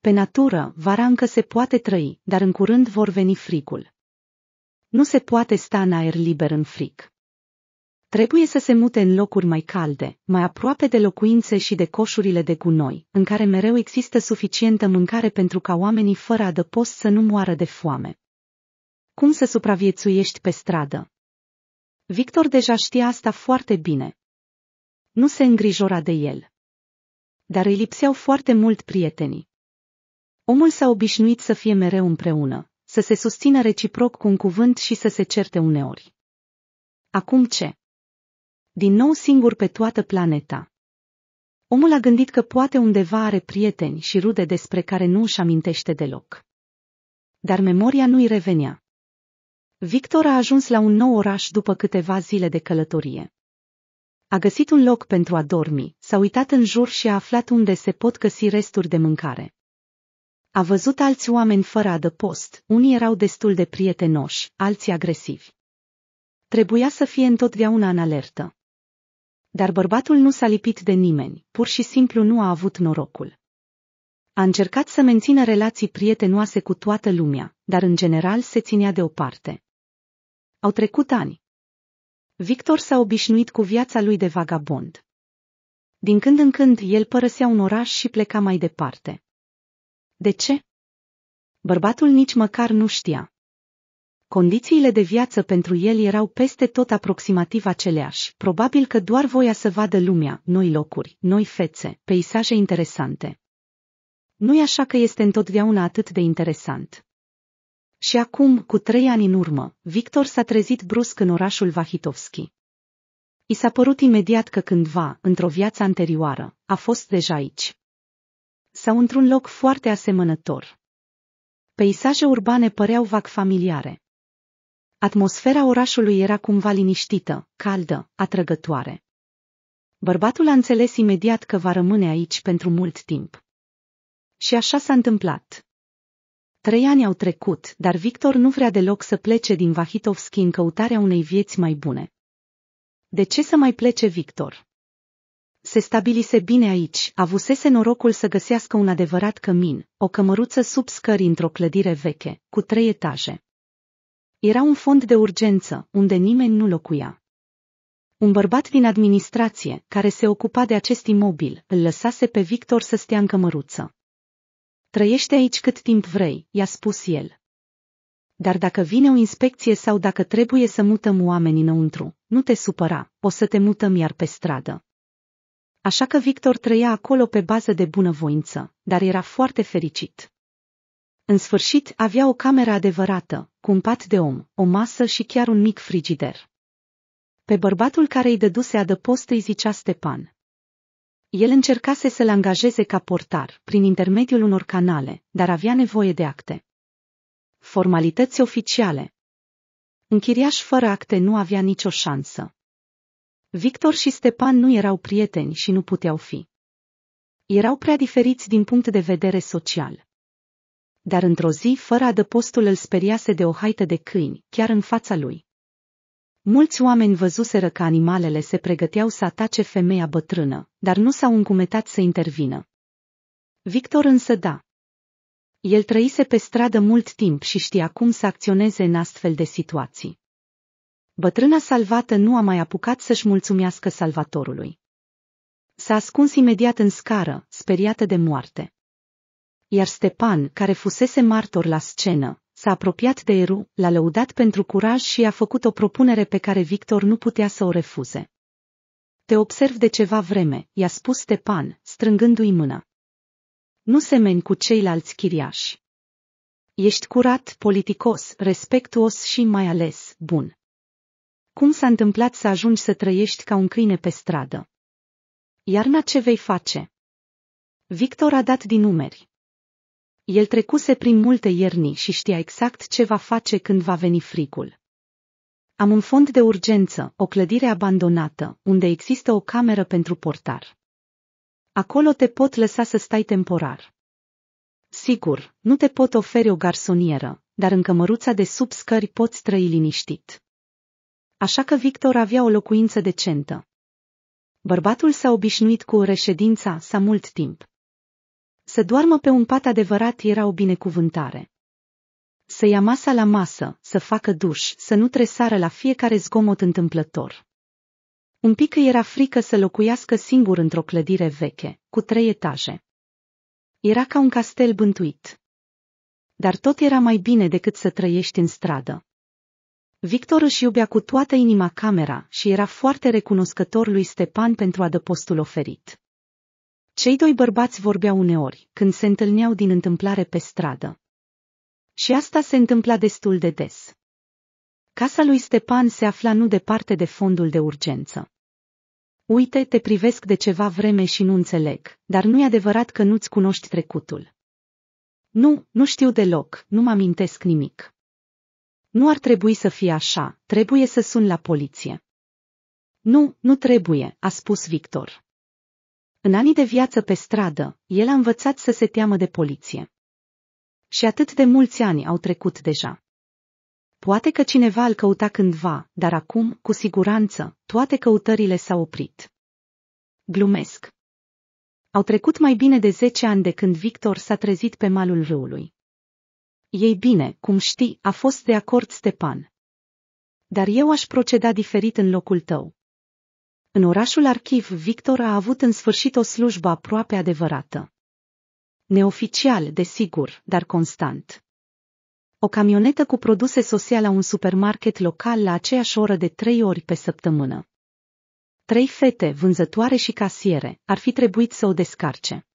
Pe natură, vara încă se poate trăi, dar în curând vor veni fricul. Nu se poate sta în aer liber în fric. Trebuie să se mute în locuri mai calde, mai aproape de locuințe și de coșurile de gunoi, în care mereu există suficientă mâncare pentru ca oamenii fără adăpost să nu moară de foame. Cum să supraviețuiești pe stradă? Victor deja știa asta foarte bine. Nu se îngrijora de el. Dar îi lipseau foarte mult prietenii. Omul s-a obișnuit să fie mereu împreună, să se susțină reciproc cu un cuvânt și să se certe uneori. Acum ce? din nou singur pe toată planeta. Omul a gândit că poate undeva are prieteni și rude despre care nu își amintește deloc. Dar memoria nu-i revenea. Victor a ajuns la un nou oraș după câteva zile de călătorie. A găsit un loc pentru a dormi, s-a uitat în jur și a aflat unde se pot găsi resturi de mâncare. A văzut alți oameni fără adăpost, unii erau destul de prietenoși, alții agresivi. Trebuia să fie întotdeauna în alertă. Dar bărbatul nu s-a lipit de nimeni, pur și simplu nu a avut norocul. A încercat să mențină relații prietenoase cu toată lumea, dar în general se ținea deoparte. Au trecut ani. Victor s-a obișnuit cu viața lui de vagabond. Din când în când el părăsea un oraș și pleca mai departe. De ce? Bărbatul nici măcar nu știa. Condițiile de viață pentru el erau peste tot aproximativ aceleași, probabil că doar voia să vadă lumea, noi locuri, noi fețe, peisaje interesante. Nu-i așa că este întotdeauna atât de interesant. Și acum, cu trei ani în urmă, Victor s-a trezit brusc în orașul Vahitovski. I s-a părut imediat că cândva, într-o viață anterioară, a fost deja aici. Sau într-un loc foarte asemănător. Peisaje urbane păreau vac familiare, Atmosfera orașului era cumva liniștită, caldă, atrăgătoare. Bărbatul a înțeles imediat că va rămâne aici pentru mult timp. Și așa s-a întâmplat. Trei ani au trecut, dar Victor nu vrea deloc să plece din Vahitovski în căutarea unei vieți mai bune. De ce să mai plece Victor? Se stabilise bine aici, avusese norocul să găsească un adevărat cămin, o cămăruță sub scări într-o clădire veche, cu trei etaje. Era un fond de urgență, unde nimeni nu locuia. Un bărbat din administrație, care se ocupa de acest imobil, îl lăsase pe Victor să stea în cămăruță. Trăiește aici cât timp vrei, i-a spus el. Dar dacă vine o inspecție sau dacă trebuie să mutăm oamenii înăuntru, nu te supăra, o să te mutăm iar pe stradă. Așa că Victor trăia acolo pe bază de bunăvoință, dar era foarte fericit. În sfârșit avea o cameră adevărată, cu un pat de om, o masă și chiar un mic frigider. Pe bărbatul care îi dăduse adăpost îi zicea Stepan. El încercase să-l angajeze ca portar, prin intermediul unor canale, dar avea nevoie de acte. Formalități oficiale. Închiriaș fără acte nu avea nicio șansă. Victor și Stepan nu erau prieteni și nu puteau fi. Erau prea diferiți din punct de vedere social dar într-o zi fără adăpostul îl speriase de o haită de câini, chiar în fața lui. Mulți oameni văzuseră că animalele se pregăteau să atace femeia bătrână, dar nu s-au încumetat să intervină. Victor însă da. El trăise pe stradă mult timp și știa cum să acționeze în astfel de situații. Bătrâna salvată nu a mai apucat să-și mulțumească salvatorului. S-a ascuns imediat în scară, speriată de moarte iar Stepan, care fusese martor la scenă, s-a apropiat de Eru, l-a lăudat pentru curaj și a făcut o propunere pe care Victor nu putea să o refuze. Te observ de ceva vreme, i-a spus Stepan, strângându-i mâna. Nu semeni cu ceilalți chiriași. Ești curat, politicos, respectuos și mai ales, bun. Cum s-a întâmplat să ajungi să trăiești ca un câine pe stradă? Iarna ce vei face? Victor a dat din numeri. El trecuse prin multe ierni și știa exact ce va face când va veni frigul. Am un fond de urgență, o clădire abandonată, unde există o cameră pentru portar. Acolo te pot lăsa să stai temporar. Sigur, nu te pot oferi o garsonieră, dar în cămăruța de sub scări poți trăi liniștit. Așa că Victor avea o locuință decentă. Bărbatul s-a obișnuit cu reședința sa mult timp. Să doarmă pe un pat adevărat era o binecuvântare. Să ia masa la masă, să facă duș, să nu tresară la fiecare zgomot întâmplător. Un pic era frică să locuiască singur într-o clădire veche, cu trei etaje. Era ca un castel bântuit. Dar tot era mai bine decât să trăiești în stradă. Victor își iubea cu toată inima camera și era foarte recunoscător lui Stepan pentru adăpostul oferit. Cei doi bărbați vorbeau uneori, când se întâlneau din întâmplare pe stradă. Și asta se întâmpla destul de des. Casa lui Stepan se afla nu departe de fondul de urgență. Uite, te privesc de ceva vreme și nu înțeleg, dar nu e adevărat că nu-ți cunoști trecutul. Nu, nu știu deloc, nu mă amintesc nimic. Nu ar trebui să fie așa, trebuie să sun la poliție. Nu, nu trebuie, a spus Victor. În anii de viață pe stradă, el a învățat să se teamă de poliție. Și atât de mulți ani au trecut deja. Poate că cineva îl căuta cândva, dar acum, cu siguranță, toate căutările s-au oprit. Glumesc. Au trecut mai bine de zece ani de când Victor s-a trezit pe malul râului. Ei bine, cum știi, a fost de acord Stepan. Dar eu aș proceda diferit în locul tău în orașul archiv Victor a avut în sfârșit o slujbă aproape adevărată. Neoficial, desigur, dar constant. O camionetă cu produse sosia la un supermarket local la aceeași oră de trei ori pe săptămână. Trei fete, vânzătoare și casiere, ar fi trebuit să o descarce.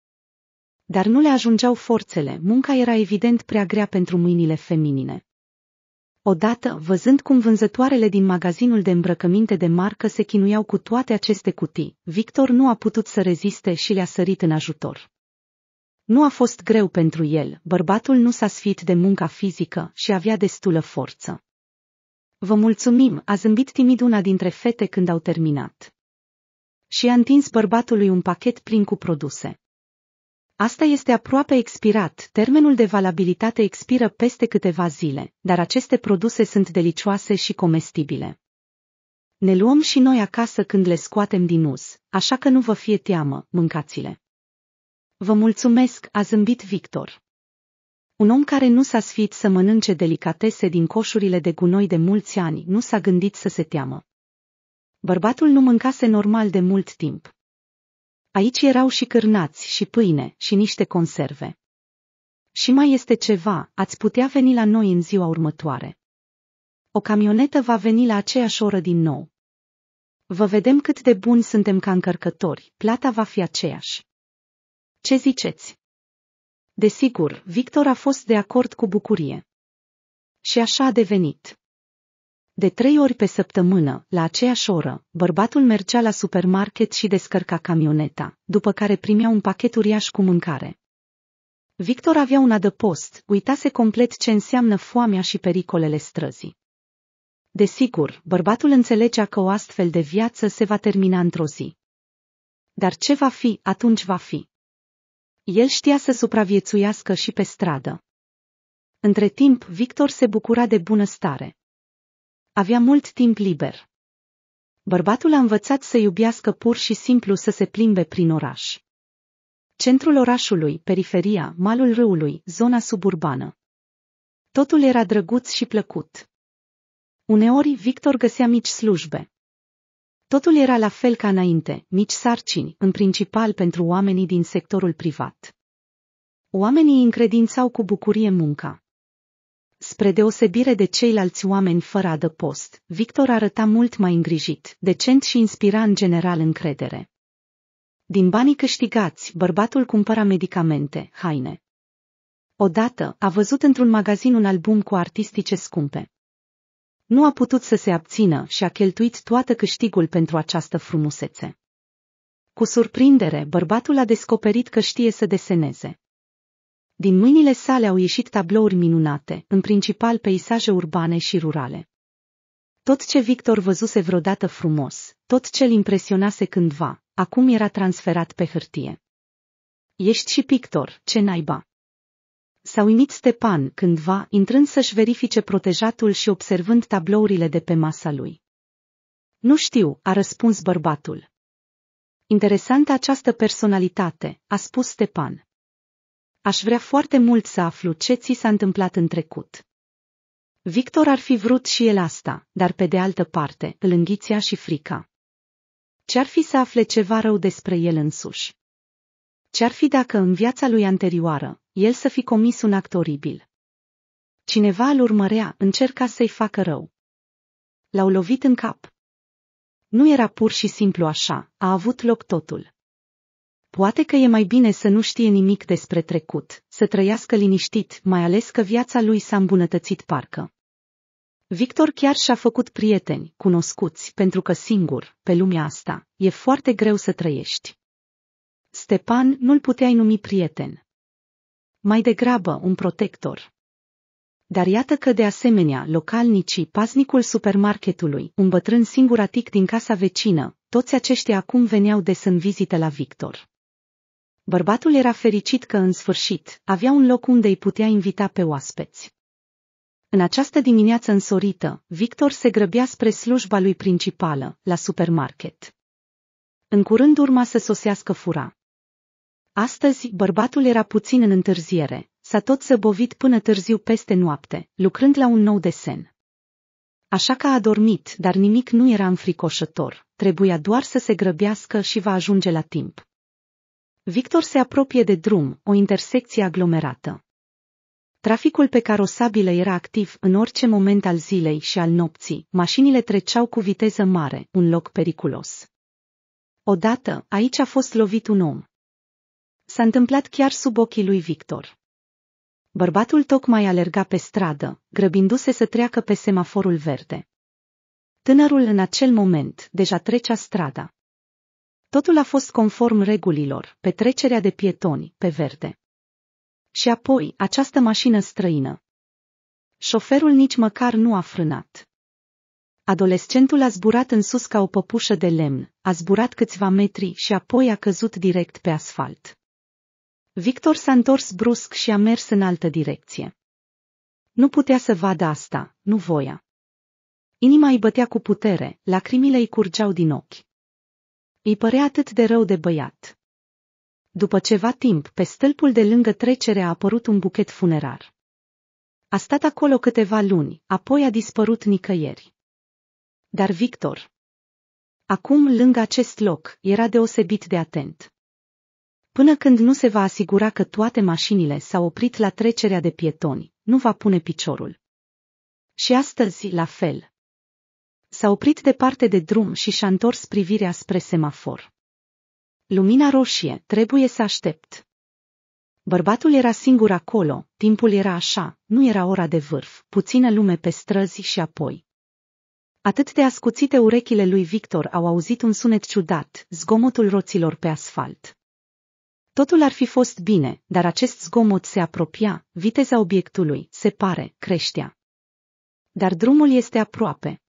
Dar nu le ajungeau forțele, munca era evident prea grea pentru mâinile feminine. Odată, văzând cum vânzătoarele din magazinul de îmbrăcăminte de marcă se chinuiau cu toate aceste cutii, Victor nu a putut să reziste și le-a sărit în ajutor. Nu a fost greu pentru el, bărbatul nu s-a sfit de munca fizică și avea destulă forță. Vă mulțumim, a zâmbit timid una dintre fete când au terminat. Și a întins bărbatului un pachet plin cu produse. Asta este aproape expirat, termenul de valabilitate expiră peste câteva zile, dar aceste produse sunt delicioase și comestibile. Ne luăm și noi acasă când le scoatem din us, așa că nu vă fie teamă, mâncați-le. Vă mulțumesc, a zâmbit Victor. Un om care nu s-a sfit să mănânce delicatese din coșurile de gunoi de mulți ani nu s-a gândit să se teamă. Bărbatul nu mâncase normal de mult timp. Aici erau și cârnați și pâine și niște conserve. Și mai este ceva, ați putea veni la noi în ziua următoare. O camionetă va veni la aceeași oră din nou. Vă vedem cât de buni suntem ca încărcători, plata va fi aceeași. Ce ziceți? Desigur, Victor a fost de acord cu bucurie. Și așa a devenit. De trei ori pe săptămână, la aceeași oră, bărbatul mergea la supermarket și descărca camioneta, după care primea un pachet uriaș cu mâncare. Victor avea un adăpost, uitase complet ce înseamnă foamea și pericolele străzii. Desigur, bărbatul înțelegea că o astfel de viață se va termina într-o zi. Dar ce va fi, atunci va fi. El știa să supraviețuiască și pe stradă. Între timp, Victor se bucura de bunăstare. Avea mult timp liber. Bărbatul a învățat să iubească pur și simplu să se plimbe prin oraș. Centrul orașului, periferia, malul râului, zona suburbană. Totul era drăguț și plăcut. Uneori Victor găsea mici slujbe. Totul era la fel ca înainte, mici sarcini, în principal pentru oamenii din sectorul privat. Oamenii încredințau cu bucurie munca. Spre deosebire de ceilalți oameni fără adăpost, Victor arăta mult mai îngrijit, decent și inspira în general încredere. Din banii câștigați, bărbatul cumpăra medicamente, haine. Odată, a văzut într-un magazin un album cu artistice scumpe. Nu a putut să se abțină și a cheltuit toată câștigul pentru această frumusețe. Cu surprindere, bărbatul a descoperit că știe să deseneze. Din mâinile sale au ieșit tablouri minunate, în principal peisaje urbane și rurale. Tot ce Victor văzuse vreodată frumos, tot ce îl impresionase cândva, acum era transferat pe hârtie. Ești și pictor, ce naiba! S-a uimit Stepan cândva, intrând să-și verifice protejatul și observând tablourile de pe masa lui. Nu știu, a răspuns bărbatul. Interesantă această personalitate, a spus Stepan. Aș vrea foarte mult să aflu ce ți s-a întâmplat în trecut. Victor ar fi vrut și el asta, dar pe de altă parte îl înghițea și frica. Ce-ar fi să afle ceva rău despre el însuși? Ce-ar fi dacă în viața lui anterioară, el să fi comis un act oribil? Cineva îl urmărea, încerca să-i facă rău. L-au lovit în cap. Nu era pur și simplu așa, a avut loc totul. Poate că e mai bine să nu știe nimic despre trecut, să trăiască liniștit, mai ales că viața lui s-a îmbunătățit parcă. Victor chiar și-a făcut prieteni, cunoscuți, pentru că singur, pe lumea asta, e foarte greu să trăiești. Stepan nu-l puteai numi prieten. Mai degrabă un protector. Dar iată că de asemenea localnicii, paznicul supermarketului, un bătrân singuratic din casa vecină, toți aceștia acum veneau des în vizită la Victor. Bărbatul era fericit că, în sfârșit, avea un loc unde îi putea invita pe oaspeți. În această dimineață însorită, Victor se grăbea spre slujba lui principală, la supermarket. În curând urma să sosească fura. Astăzi, bărbatul era puțin în întârziere, s-a tot zăbovit până târziu peste noapte, lucrând la un nou desen. Așa că a dormit, dar nimic nu era înfricoșător, trebuia doar să se grăbească și va ajunge la timp. Victor se apropie de drum, o intersecție aglomerată. Traficul pe carosabilă era activ în orice moment al zilei și al nopții, mașinile treceau cu viteză mare, un loc periculos. Odată, aici a fost lovit un om. S-a întâmplat chiar sub ochii lui Victor. Bărbatul tocmai alerga pe stradă, grăbindu-se să treacă pe semaforul verde. Tânărul în acel moment deja trecea strada. Totul a fost conform regulilor, petrecerea de pietoni, pe verde. Și apoi, această mașină străină. Șoferul nici măcar nu a frânat. Adolescentul a zburat în sus ca o păpușă de lemn, a zburat câțiva metri și apoi a căzut direct pe asfalt. Victor s-a întors brusc și a mers în altă direcție. Nu putea să vadă asta, nu voia. Inima îi bătea cu putere, lacrimile îi curgeau din ochi. Îi părea atât de rău de băiat. După ceva timp, pe stâlpul de lângă trecere a apărut un buchet funerar. A stat acolo câteva luni, apoi a dispărut nicăieri. Dar Victor, acum lângă acest loc, era deosebit de atent. Până când nu se va asigura că toate mașinile s-au oprit la trecerea de pietoni, nu va pune piciorul. Și astăzi, la fel. S-a oprit departe de drum și și-a întors privirea spre semafor. Lumina roșie, trebuie să aștept. Bărbatul era singur acolo, timpul era așa, nu era ora de vârf, puțină lume pe străzi și apoi. Atât de ascuțite urechile lui Victor au auzit un sunet ciudat, zgomotul roților pe asfalt. Totul ar fi fost bine, dar acest zgomot se apropia, viteza obiectului, se pare, creștea. Dar drumul este aproape,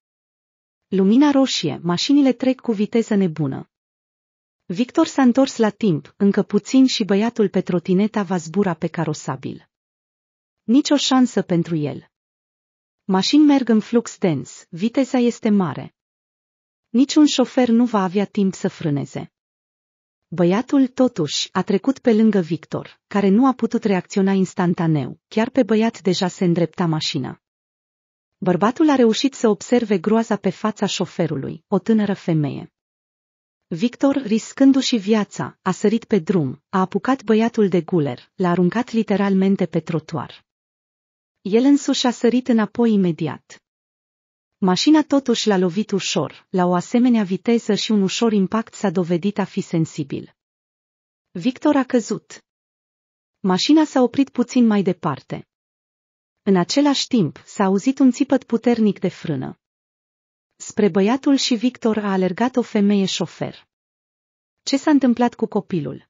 Lumina roșie, mașinile trec cu viteză nebună. Victor s-a întors la timp, încă puțin și băiatul pe trotineta va zbura pe carosabil. Nici o șansă pentru el. Mașini merg în flux dens, viteza este mare. Niciun șofer nu va avea timp să frâneze. Băiatul, totuși, a trecut pe lângă Victor, care nu a putut reacționa instantaneu, chiar pe băiat deja se îndrepta mașina. Bărbatul a reușit să observe groaza pe fața șoferului, o tânără femeie. Victor, riscându-și viața, a sărit pe drum, a apucat băiatul de guler, l-a aruncat literalmente pe trotuar. El însuși a sărit înapoi imediat. Mașina totuși l-a lovit ușor, la o asemenea viteză și un ușor impact s-a dovedit a fi sensibil. Victor a căzut. Mașina s-a oprit puțin mai departe, în același timp, s-a auzit un țipăt puternic de frână. Spre băiatul și Victor a alergat o femeie șofer. Ce s-a întâmplat cu copilul?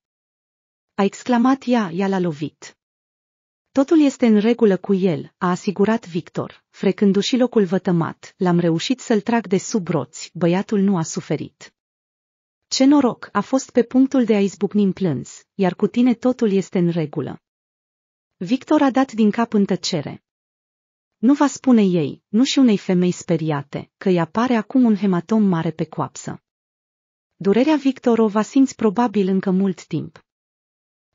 A exclamat ea, ea l-a lovit. Totul este în regulă cu el, a asigurat Victor, frecându-și locul vătămat, l-am reușit să-l trag de sub roți, băiatul nu a suferit. Ce noroc, a fost pe punctul de a izbucni în plâns, iar cu tine totul este în regulă. Victor a dat din cap în tăcere. Nu va spune ei, nu și unei femei speriate, că îi apare acum un hematom mare pe coapsă. Durerea Victor o va simți probabil încă mult timp.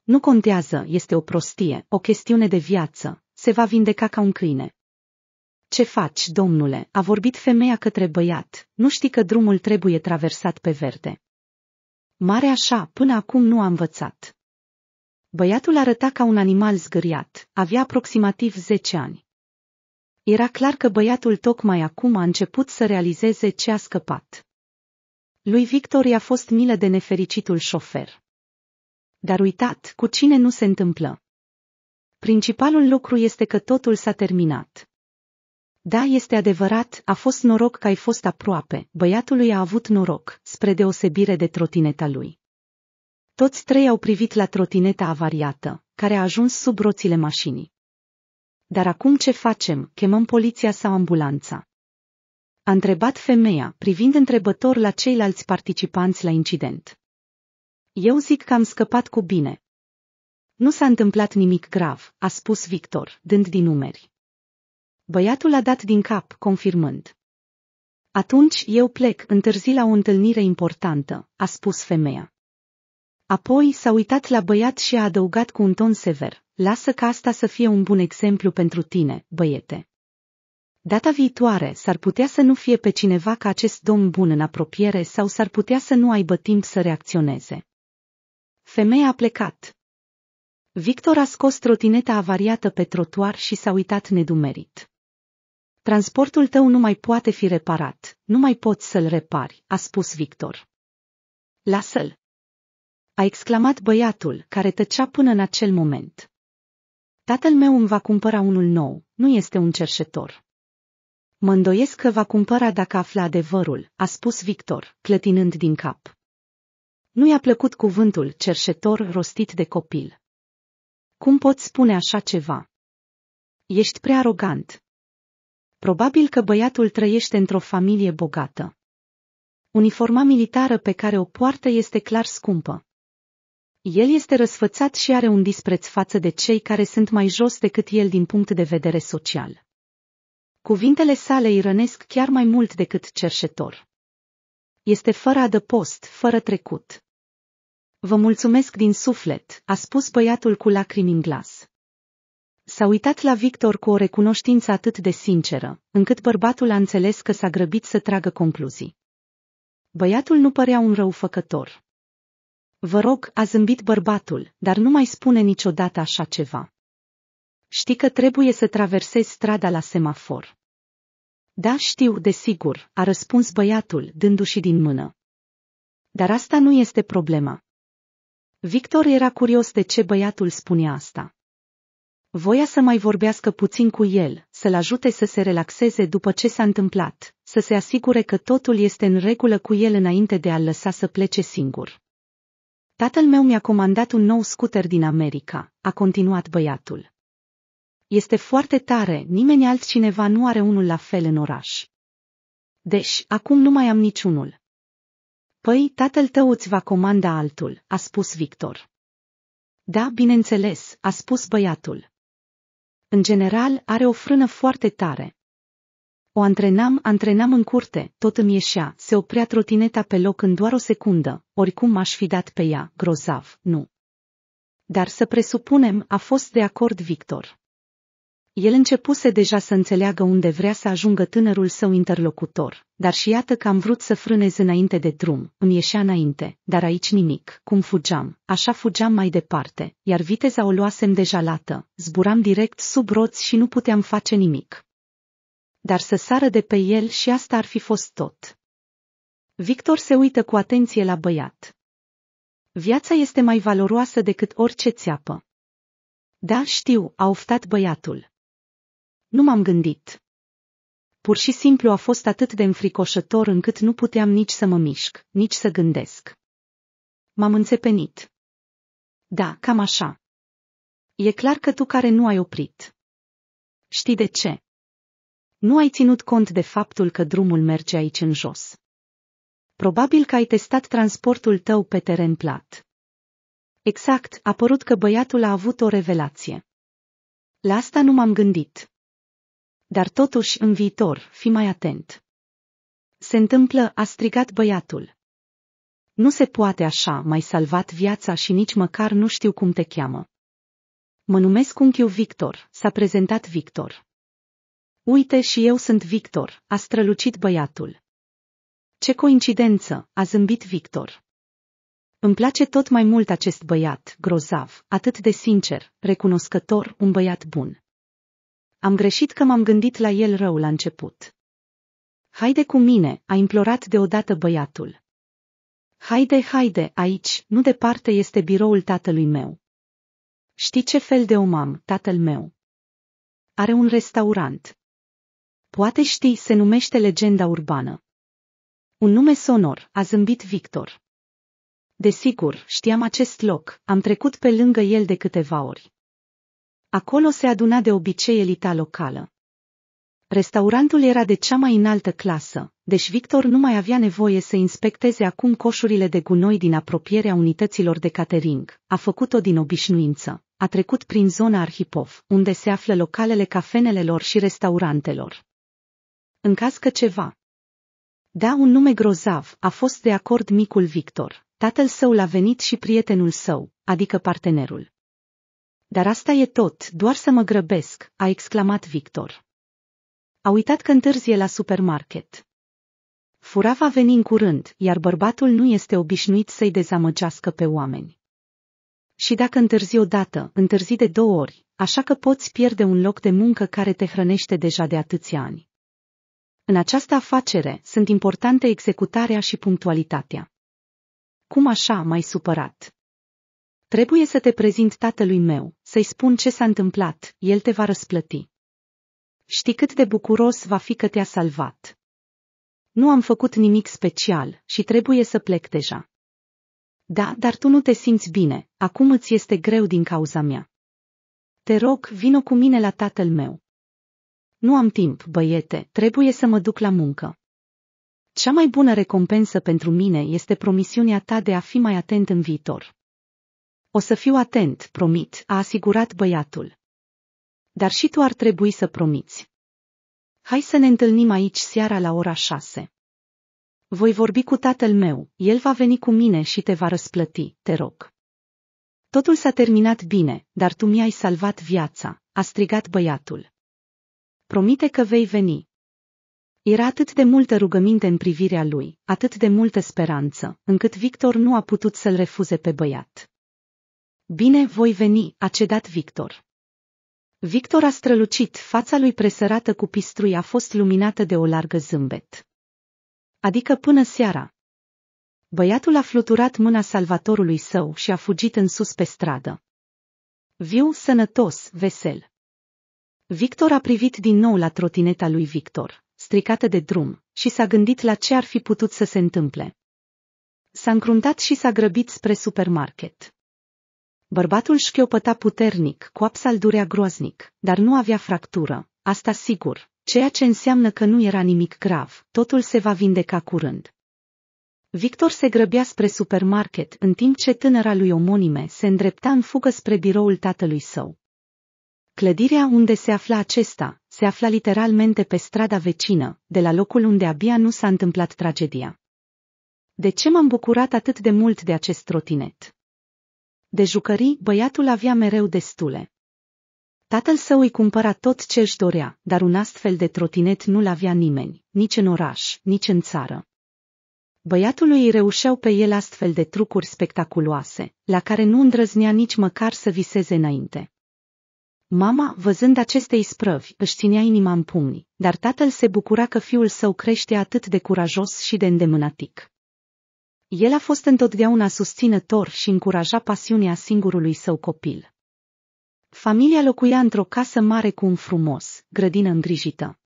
Nu contează, este o prostie, o chestiune de viață, se va vindeca ca un câine. Ce faci, domnule?" a vorbit femeia către băiat. Nu știi că drumul trebuie traversat pe verde." Mare așa, până acum nu a învățat. Băiatul arăta ca un animal zgâriat, avea aproximativ 10 ani. Era clar că băiatul tocmai acum a început să realizeze ce a scăpat. Lui Victor i-a fost milă de nefericitul șofer. Dar uitat, cu cine nu se întâmplă. Principalul lucru este că totul s-a terminat. Da, este adevărat, a fost noroc că ai fost aproape, băiatul lui a avut noroc, spre deosebire de trotineta lui. Toți trei au privit la trotineta avariată, care a ajuns sub roțile mașinii. Dar acum ce facem? Chemăm poliția sau ambulanța? A întrebat femeia, privind întrebător la ceilalți participanți la incident. Eu zic că am scăpat cu bine. Nu s-a întâmplat nimic grav, a spus Victor, dând din numeri. Băiatul a dat din cap, confirmând. Atunci eu plec, întârzi la o întâlnire importantă, a spus femeia. Apoi s-a uitat la băiat și a adăugat cu un ton sever, lasă ca asta să fie un bun exemplu pentru tine, băiete. Data viitoare s-ar putea să nu fie pe cineva ca acest domn bun în apropiere sau s-ar putea să nu aibă timp să reacționeze. Femeia a plecat. Victor a scos trotineta avariată pe trotuar și s-a uitat nedumerit. Transportul tău nu mai poate fi reparat, nu mai poți să-l repari, a spus Victor. Lasă-l a exclamat băiatul, care tăcea până în acel moment. Tatăl meu îmi va cumpăra unul nou, nu este un cerșetor. Mă îndoiesc că va cumpăra dacă afla adevărul, a spus Victor, clătinând din cap. Nu i-a plăcut cuvântul cerșetor rostit de copil. Cum poți spune așa ceva? Ești prea arogant. Probabil că băiatul trăiește într-o familie bogată. Uniforma militară pe care o poartă este clar scumpă, el este răsfățat și are un dispreț față de cei care sunt mai jos decât el din punct de vedere social. Cuvintele sale îi rănesc chiar mai mult decât cerșetor. Este fără adăpost, fără trecut. Vă mulțumesc din suflet, a spus băiatul cu lacrimi în glas. S-a uitat la Victor cu o recunoștință atât de sinceră, încât bărbatul a înțeles că s-a grăbit să tragă concluzii. Băiatul nu părea un răufăcător. Vă rog, a zâmbit bărbatul, dar nu mai spune niciodată așa ceva. Știi că trebuie să traversezi strada la semafor. Da, știu, desigur, a răspuns băiatul, dându-și din mână. Dar asta nu este problema. Victor era curios de ce băiatul spunea asta. Voia să mai vorbească puțin cu el, să-l ajute să se relaxeze după ce s-a întâmplat, să se asigure că totul este în regulă cu el înainte de a-l lăsa să plece singur. Tatăl meu mi-a comandat un nou scooter din America, a continuat băiatul. Este foarte tare, nimeni altcineva nu are unul la fel în oraș. Deci, acum nu mai am niciunul. Păi, tatăl tău îți va comanda altul, a spus Victor. Da, bineînțeles, a spus băiatul. În general, are o frână foarte tare, o antrenam, antrenam în curte, tot îmi ieșea, se oprea trotineta pe loc în doar o secundă, oricum m-aș fi dat pe ea, grozav, nu. Dar să presupunem, a fost de acord Victor. El începuse deja să înțeleagă unde vrea să ajungă tânărul său interlocutor, dar și iată că am vrut să frânez înainte de drum, îmi ieșea înainte, dar aici nimic, cum fugeam, așa fugeam mai departe, iar viteza o luasem deja lată, zburam direct sub roți și nu puteam face nimic dar să sară de pe el și asta ar fi fost tot. Victor se uită cu atenție la băiat. Viața este mai valoroasă decât orice țeapă. Da, știu, a oftat băiatul. Nu m-am gândit. Pur și simplu a fost atât de înfricoșător încât nu puteam nici să mă mișc, nici să gândesc. M-am înțepenit. Da, cam așa. E clar că tu care nu ai oprit. Știi de ce? Nu ai ținut cont de faptul că drumul merge aici în jos. Probabil că ai testat transportul tău pe teren plat. Exact, a părut că băiatul a avut o revelație. La asta nu m-am gândit. Dar totuși, în viitor, fi mai atent. Se întâmplă, a strigat băiatul. Nu se poate așa, mai salvat viața și nici măcar nu știu cum te cheamă. Mă numesc unchiul Victor, s-a prezentat Victor. Uite și eu sunt Victor, a strălucit băiatul. Ce coincidență, a zâmbit Victor. Îmi place tot mai mult acest băiat, grozav, atât de sincer, recunoscător, un băiat bun. Am greșit că m-am gândit la el rău la început. Haide cu mine, a implorat deodată băiatul. Haide, haide, aici, nu departe este biroul tatălui meu. Știi ce fel de om am, tatăl meu? Are un restaurant. Poate știi, se numește legenda urbană. Un nume sonor, a zâmbit Victor. Desigur, știam acest loc, am trecut pe lângă el de câteva ori. Acolo se aduna de obicei elita locală. Restaurantul era de cea mai înaltă clasă, deci Victor nu mai avea nevoie să inspecteze acum coșurile de gunoi din apropierea unităților de catering. A făcut-o din obișnuință. A trecut prin zona Arhipov, unde se află localele cafenelelor și restaurantelor în caz că ceva. Da un nume grozav, a fost de acord micul Victor. Tatăl său l-a venit și prietenul său, adică partenerul. Dar asta e tot, doar să mă grăbesc, a exclamat Victor. A uitat că întârzie la supermarket. Fura va veni în curând, iar bărbatul nu este obișnuit să-i dezamăgească pe oameni. Și dacă întârzi odată, întârzi de două ori, așa că poți pierde un loc de muncă care te hrănește deja de atâția ani. În această afacere sunt importante executarea și punctualitatea. Cum așa mai supărat? Trebuie să te prezint tatălui meu, să-i spun ce s-a întâmplat, el te va răsplăti. Știi cât de bucuros va fi că te-a salvat. Nu am făcut nimic special și trebuie să plec deja. Da, dar tu nu te simți bine, acum îți este greu din cauza mea. Te rog, vino cu mine la tatăl meu. Nu am timp, băiete, trebuie să mă duc la muncă. Cea mai bună recompensă pentru mine este promisiunea ta de a fi mai atent în viitor. O să fiu atent, promit, a asigurat băiatul. Dar și tu ar trebui să promiți. Hai să ne întâlnim aici seara la ora șase. Voi vorbi cu tatăl meu, el va veni cu mine și te va răsplăti, te rog. Totul s-a terminat bine, dar tu mi-ai salvat viața, a strigat băiatul. Promite că vei veni. Era atât de multă rugăminte în privirea lui, atât de multă speranță, încât Victor nu a putut să-l refuze pe băiat. Bine, voi veni, a cedat Victor. Victor a strălucit, fața lui presărată cu pistrui a fost luminată de o largă zâmbet. Adică până seara. Băiatul a fluturat mâna salvatorului său și a fugit în sus pe stradă. Viu, sănătos, vesel. Victor a privit din nou la trotineta lui Victor, stricată de drum, și s-a gândit la ce ar fi putut să se întâmple. S-a încruntat și s-a grăbit spre supermarket. Bărbatul șchiopăta puternic, coapsa îl durea groaznic, dar nu avea fractură, asta sigur, ceea ce înseamnă că nu era nimic grav, totul se va vindeca curând. Victor se grăbea spre supermarket, în timp ce tânăra lui omonime se îndrepta în fugă spre biroul tatălui său. Clădirea unde se afla acesta, se afla literalmente pe strada vecină, de la locul unde abia nu s-a întâmplat tragedia. De ce m-am bucurat atât de mult de acest trotinet? De jucării, băiatul avea mereu destule. Tatăl său îi cumpăra tot ce își dorea, dar un astfel de trotinet nu-l avea nimeni, nici în oraș, nici în țară. Băiatului îi reușeau pe el astfel de trucuri spectaculoase, la care nu îndrăznea nici măcar să viseze înainte. Mama, văzând aceste isprăvi, își ținea inima în pumni, dar tatăl se bucura că fiul său crește atât de curajos și de îndemânatic. El a fost întotdeauna susținător și încuraja pasiunea singurului său copil. Familia locuia într-o casă mare cu un frumos, grădină îngrijită.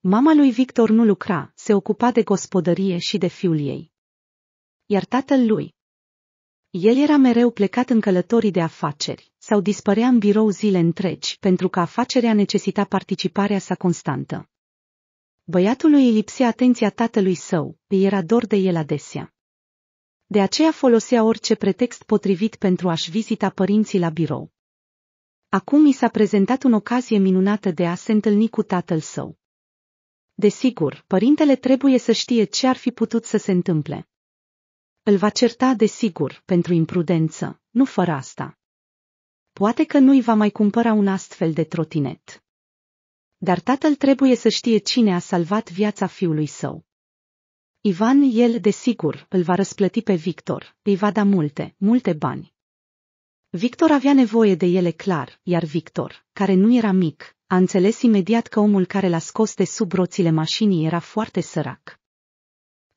Mama lui Victor nu lucra, se ocupa de gospodărie și de fiul ei. Iar tatăl lui? El era mereu plecat în călătorii de afaceri, sau dispărea în birou zile întregi pentru că afacerea necesita participarea sa constantă. Băiatului îi lipsea atenția tatălui său, îi era dor de el adesea. De aceea folosea orice pretext potrivit pentru a-și vizita părinții la birou. Acum i s-a prezentat un ocazie minunată de a se întâlni cu tatăl său. Desigur, părintele trebuie să știe ce ar fi putut să se întâmple. Îl va certa, desigur, pentru imprudență, nu fără asta poate că nu-i va mai cumpăra un astfel de trotinet. Dar tatăl trebuie să știe cine a salvat viața fiului său. Ivan, el, desigur, îl va răsplăti pe Victor, îi va da multe, multe bani. Victor avea nevoie de ele clar, iar Victor, care nu era mic, a înțeles imediat că omul care l-a scos de sub roțile mașinii era foarte sărac.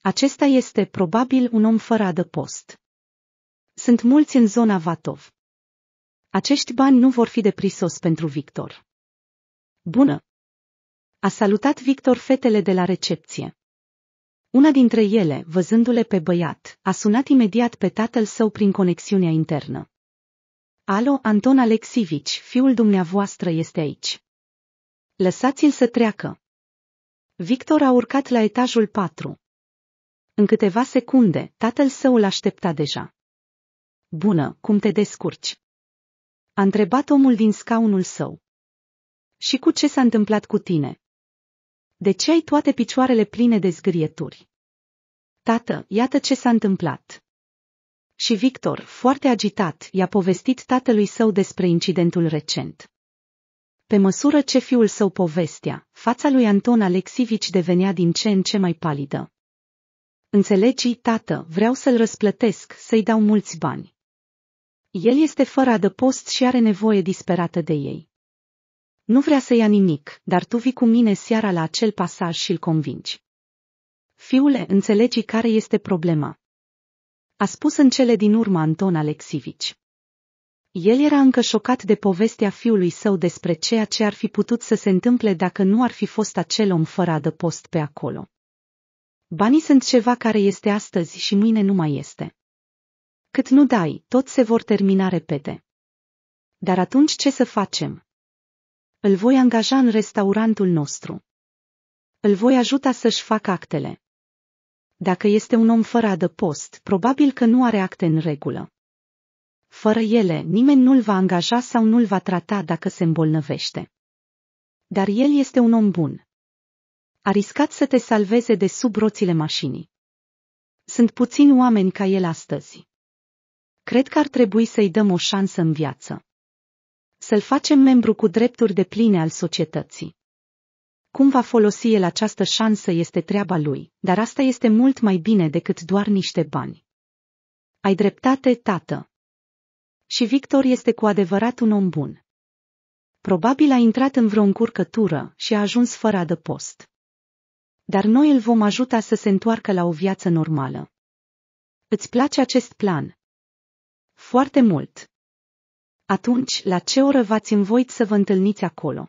Acesta este probabil un om fără adăpost. Sunt mulți în zona Vatov, acești bani nu vor fi de prisos pentru Victor. Bună! A salutat Victor fetele de la recepție. Una dintre ele, văzându-le pe băiat, a sunat imediat pe tatăl său prin conexiunea internă. Alo, Anton Alexivici, fiul dumneavoastră este aici. Lăsați-l să treacă. Victor a urcat la etajul 4. În câteva secunde, tatăl său l-aștepta deja. Bună, cum te descurci? A întrebat omul din scaunul său. Și cu ce s-a întâmplat cu tine? De ce ai toate picioarele pline de zgârieturi? Tată, iată ce s-a întâmplat. Și Victor, foarte agitat, i-a povestit tatălui său despre incidentul recent. Pe măsură ce fiul său povestea, fața lui Anton Alexivici devenea din ce în ce mai palidă. Înțelegi, tată, vreau să-l răsplătesc, să-i dau mulți bani. El este fără adăpost și are nevoie disperată de ei. Nu vrea să ia nimic, dar tu vii cu mine seara la acel pasaj și îl convingi. Fiule, înțelegi care este problema. A spus în cele din urmă Anton Alexivici. El era încă șocat de povestea fiului său despre ceea ce ar fi putut să se întâmple dacă nu ar fi fost acel om fără adăpost pe acolo. Banii sunt ceva care este astăzi și mâine nu mai este. Cât nu dai, tot se vor termina repede. Dar atunci ce să facem? Îl voi angaja în restaurantul nostru. Îl voi ajuta să-și facă actele. Dacă este un om fără adăpost, probabil că nu are acte în regulă. Fără ele, nimeni nu-l va angaja sau nu-l va trata dacă se îmbolnăvește. Dar el este un om bun. A riscat să te salveze de sub roțile mașinii. Sunt puțini oameni ca el astăzi. Cred că ar trebui să-i dăm o șansă în viață. Să-l facem membru cu drepturi de pline al societății. Cum va folosi el această șansă este treaba lui, dar asta este mult mai bine decât doar niște bani. Ai dreptate, tată. Și Victor este cu adevărat un om bun. Probabil a intrat în vreo încurcătură și a ajuns fără adăpost. Dar noi îl vom ajuta să se întoarcă la o viață normală. Îți place acest plan? Foarte mult. Atunci, la ce oră v-ați învoit să vă întâlniți acolo?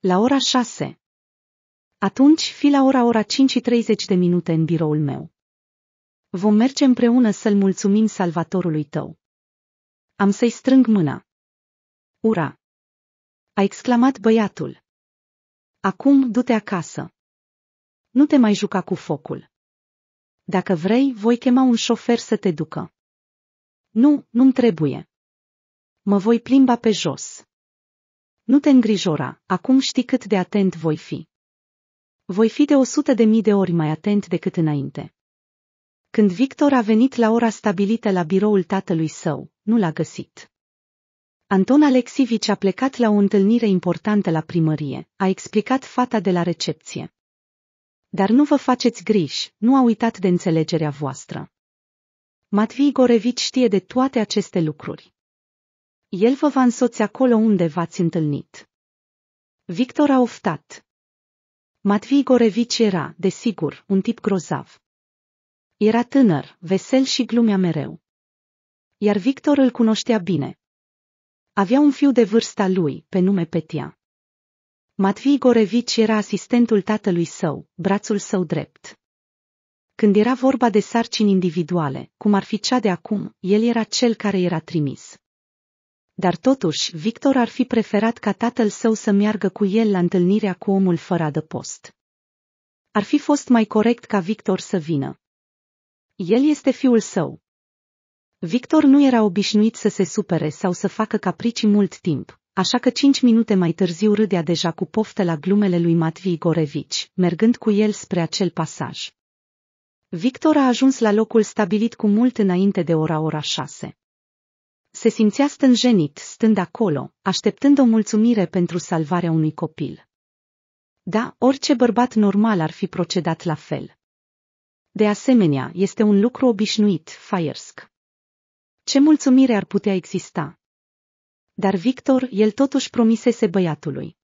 La ora 6. Atunci fi la ora ora 5 30 de minute în biroul meu. Vom merge împreună să-l mulțumim salvatorului tău. Am să-i strâng mâna. Ura! A exclamat băiatul. Acum du-te acasă. Nu te mai juca cu focul. Dacă vrei, voi chema un șofer să te ducă. Nu, nu-mi trebuie. Mă voi plimba pe jos. Nu te îngrijora, acum știi cât de atent voi fi. Voi fi de o sută de mii de ori mai atent decât înainte. Când Victor a venit la ora stabilită la biroul tatălui său, nu l-a găsit. Anton Alexivici a plecat la o întâlnire importantă la primărie, a explicat fata de la recepție. Dar nu vă faceți griji, nu a uitat de înțelegerea voastră. Matvii Gorevici știe de toate aceste lucruri. El vă va însoți acolo unde v-ați întâlnit. Victor a oftat. Matvii Gorevici era, desigur, un tip grozav. Era tânăr, vesel și glumea mereu. Iar Victor îl cunoștea bine. Avea un fiu de vârsta lui, pe nume Petia. Matvii Gorevici era asistentul tatălui său, brațul său drept. Când era vorba de sarcini individuale, cum ar fi cea de acum, el era cel care era trimis. Dar totuși, Victor ar fi preferat ca tatăl său să meargă cu el la întâlnirea cu omul fără adăpost. Ar fi fost mai corect ca Victor să vină. El este fiul său. Victor nu era obișnuit să se supere sau să facă capricii mult timp, așa că cinci minute mai târziu râdea deja cu poftă la glumele lui Matvii Gorevici, mergând cu el spre acel pasaj. Victor a ajuns la locul stabilit cu mult înainte de ora ora șase. Se simțea stânjenit, stând acolo, așteptând o mulțumire pentru salvarea unui copil. Da, orice bărbat normal ar fi procedat la fel. De asemenea, este un lucru obișnuit, faiersk. Ce mulțumire ar putea exista? Dar Victor, el totuși promisese băiatului.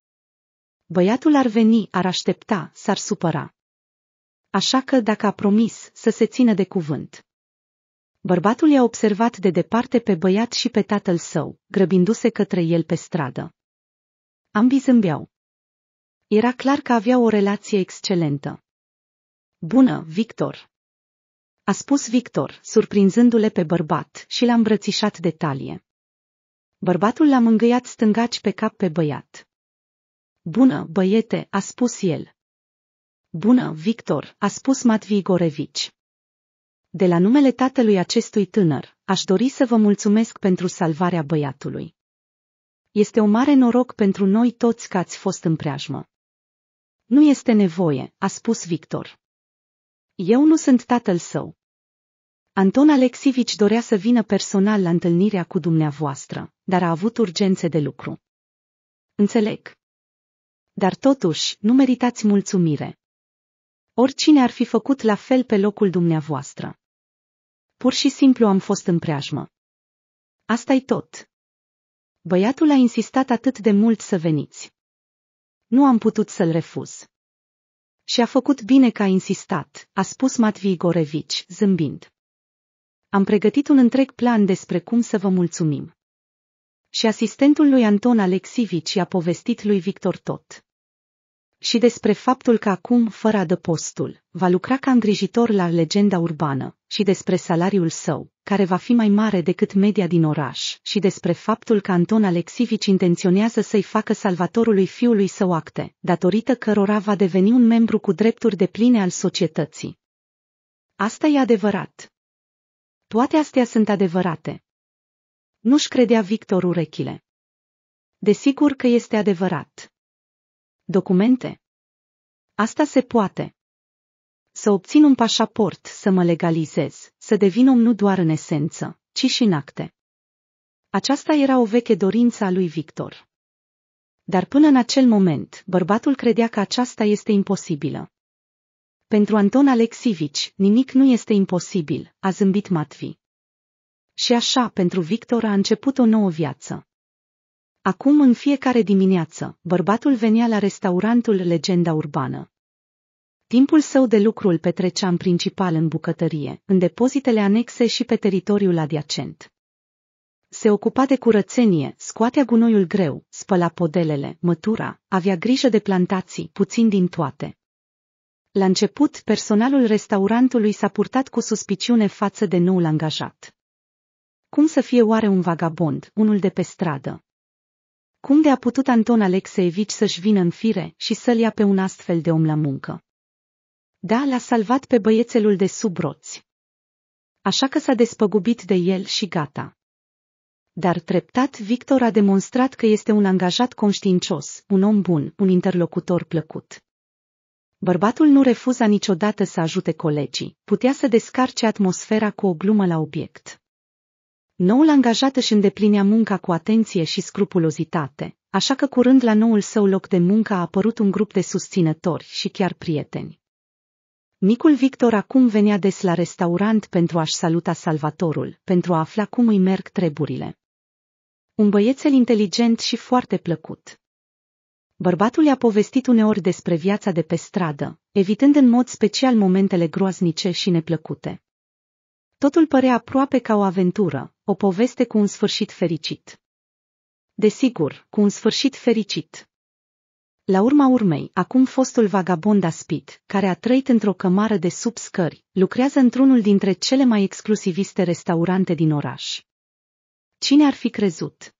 Băiatul ar veni, ar aștepta, s-ar supăra așa că dacă a promis să se țină de cuvânt. Bărbatul i-a observat de departe pe băiat și pe tatăl său, grăbindu-se către el pe stradă. Ambii zâmbeau. Era clar că avea o relație excelentă. Bună, Victor! A spus Victor, surprinzându-le pe bărbat și l-a îmbrățișat de talie. Bărbatul l-a mângâiat stângaci pe cap pe băiat. Bună, băiete, a spus el. Bună, Victor, a spus Matvii Gorevici. De la numele tatălui acestui tânăr, aș dori să vă mulțumesc pentru salvarea băiatului. Este o mare noroc pentru noi toți că ați fost în preajmă. Nu este nevoie, a spus Victor. Eu nu sunt tatăl său. Anton Alexivici dorea să vină personal la întâlnirea cu dumneavoastră, dar a avut urgențe de lucru. Înțeleg. Dar totuși, nu meritați mulțumire, Oricine ar fi făcut la fel pe locul dumneavoastră. Pur și simplu am fost în preajmă. asta e tot. Băiatul a insistat atât de mult să veniți. Nu am putut să-l refuz. Și a făcut bine că a insistat, a spus Matvii Gorevici, zâmbind. Am pregătit un întreg plan despre cum să vă mulțumim. Și asistentul lui Anton Alexivici i-a povestit lui Victor tot și despre faptul că acum, fără adăpostul, va lucra ca îngrijitor la legenda urbană și despre salariul său, care va fi mai mare decât media din oraș, și despre faptul că Anton Alexivici intenționează să-i facă salvatorului fiului său acte, datorită cărora va deveni un membru cu drepturi de pline al societății. Asta e adevărat. Toate astea sunt adevărate. Nu-și credea Victor urechile. Desigur că este adevărat documente. Asta se poate. Să obțin un pașaport, să mă legalizez, să devin om nu doar în esență, ci și în acte. Aceasta era o veche dorință a lui Victor. Dar până în acel moment, bărbatul credea că aceasta este imposibilă. Pentru Anton Alexivici, nimic nu este imposibil, a zâmbit Matvi. Și așa, pentru Victor a început o nouă viață. Acum în fiecare dimineață, bărbatul venea la restaurantul Legenda Urbană. Timpul său de lucru îl petrecea în principal în bucătărie, în depozitele anexe și pe teritoriul adiacent. Se ocupa de curățenie, scoatea gunoiul greu, spăla podelele, mătura, avea grijă de plantații, puțin din toate. La început, personalul restaurantului s-a purtat cu suspiciune față de noul angajat. Cum să fie oare un vagabond, unul de pe stradă, cum de a putut Anton Alexeevici să-și vină în fire și să-l ia pe un astfel de om la muncă? Da, l-a salvat pe băiețelul de sub roți. Așa că s-a despăgubit de el și gata. Dar treptat Victor a demonstrat că este un angajat conștiincios, un om bun, un interlocutor plăcut. Bărbatul nu refuza niciodată să ajute colegii, putea să descarce atmosfera cu o glumă la obiect. Noul angajat își îndeplinea munca cu atenție și scrupulozitate, așa că curând la noul său loc de muncă a apărut un grup de susținători și chiar prieteni. Micul Victor acum venea des la restaurant pentru a-și saluta salvatorul, pentru a afla cum îi merg treburile. Un băiețel inteligent și foarte plăcut. Bărbatul i-a povestit uneori despre viața de pe stradă, evitând în mod special momentele groaznice și neplăcute. Totul părea aproape ca o aventură, o poveste cu un sfârșit fericit. Desigur, cu un sfârșit fericit. La urma urmei, acum fostul vagabond aspit, care a trăit într-o cămară de sub scări, lucrează într-unul dintre cele mai exclusiviste restaurante din oraș. Cine ar fi crezut?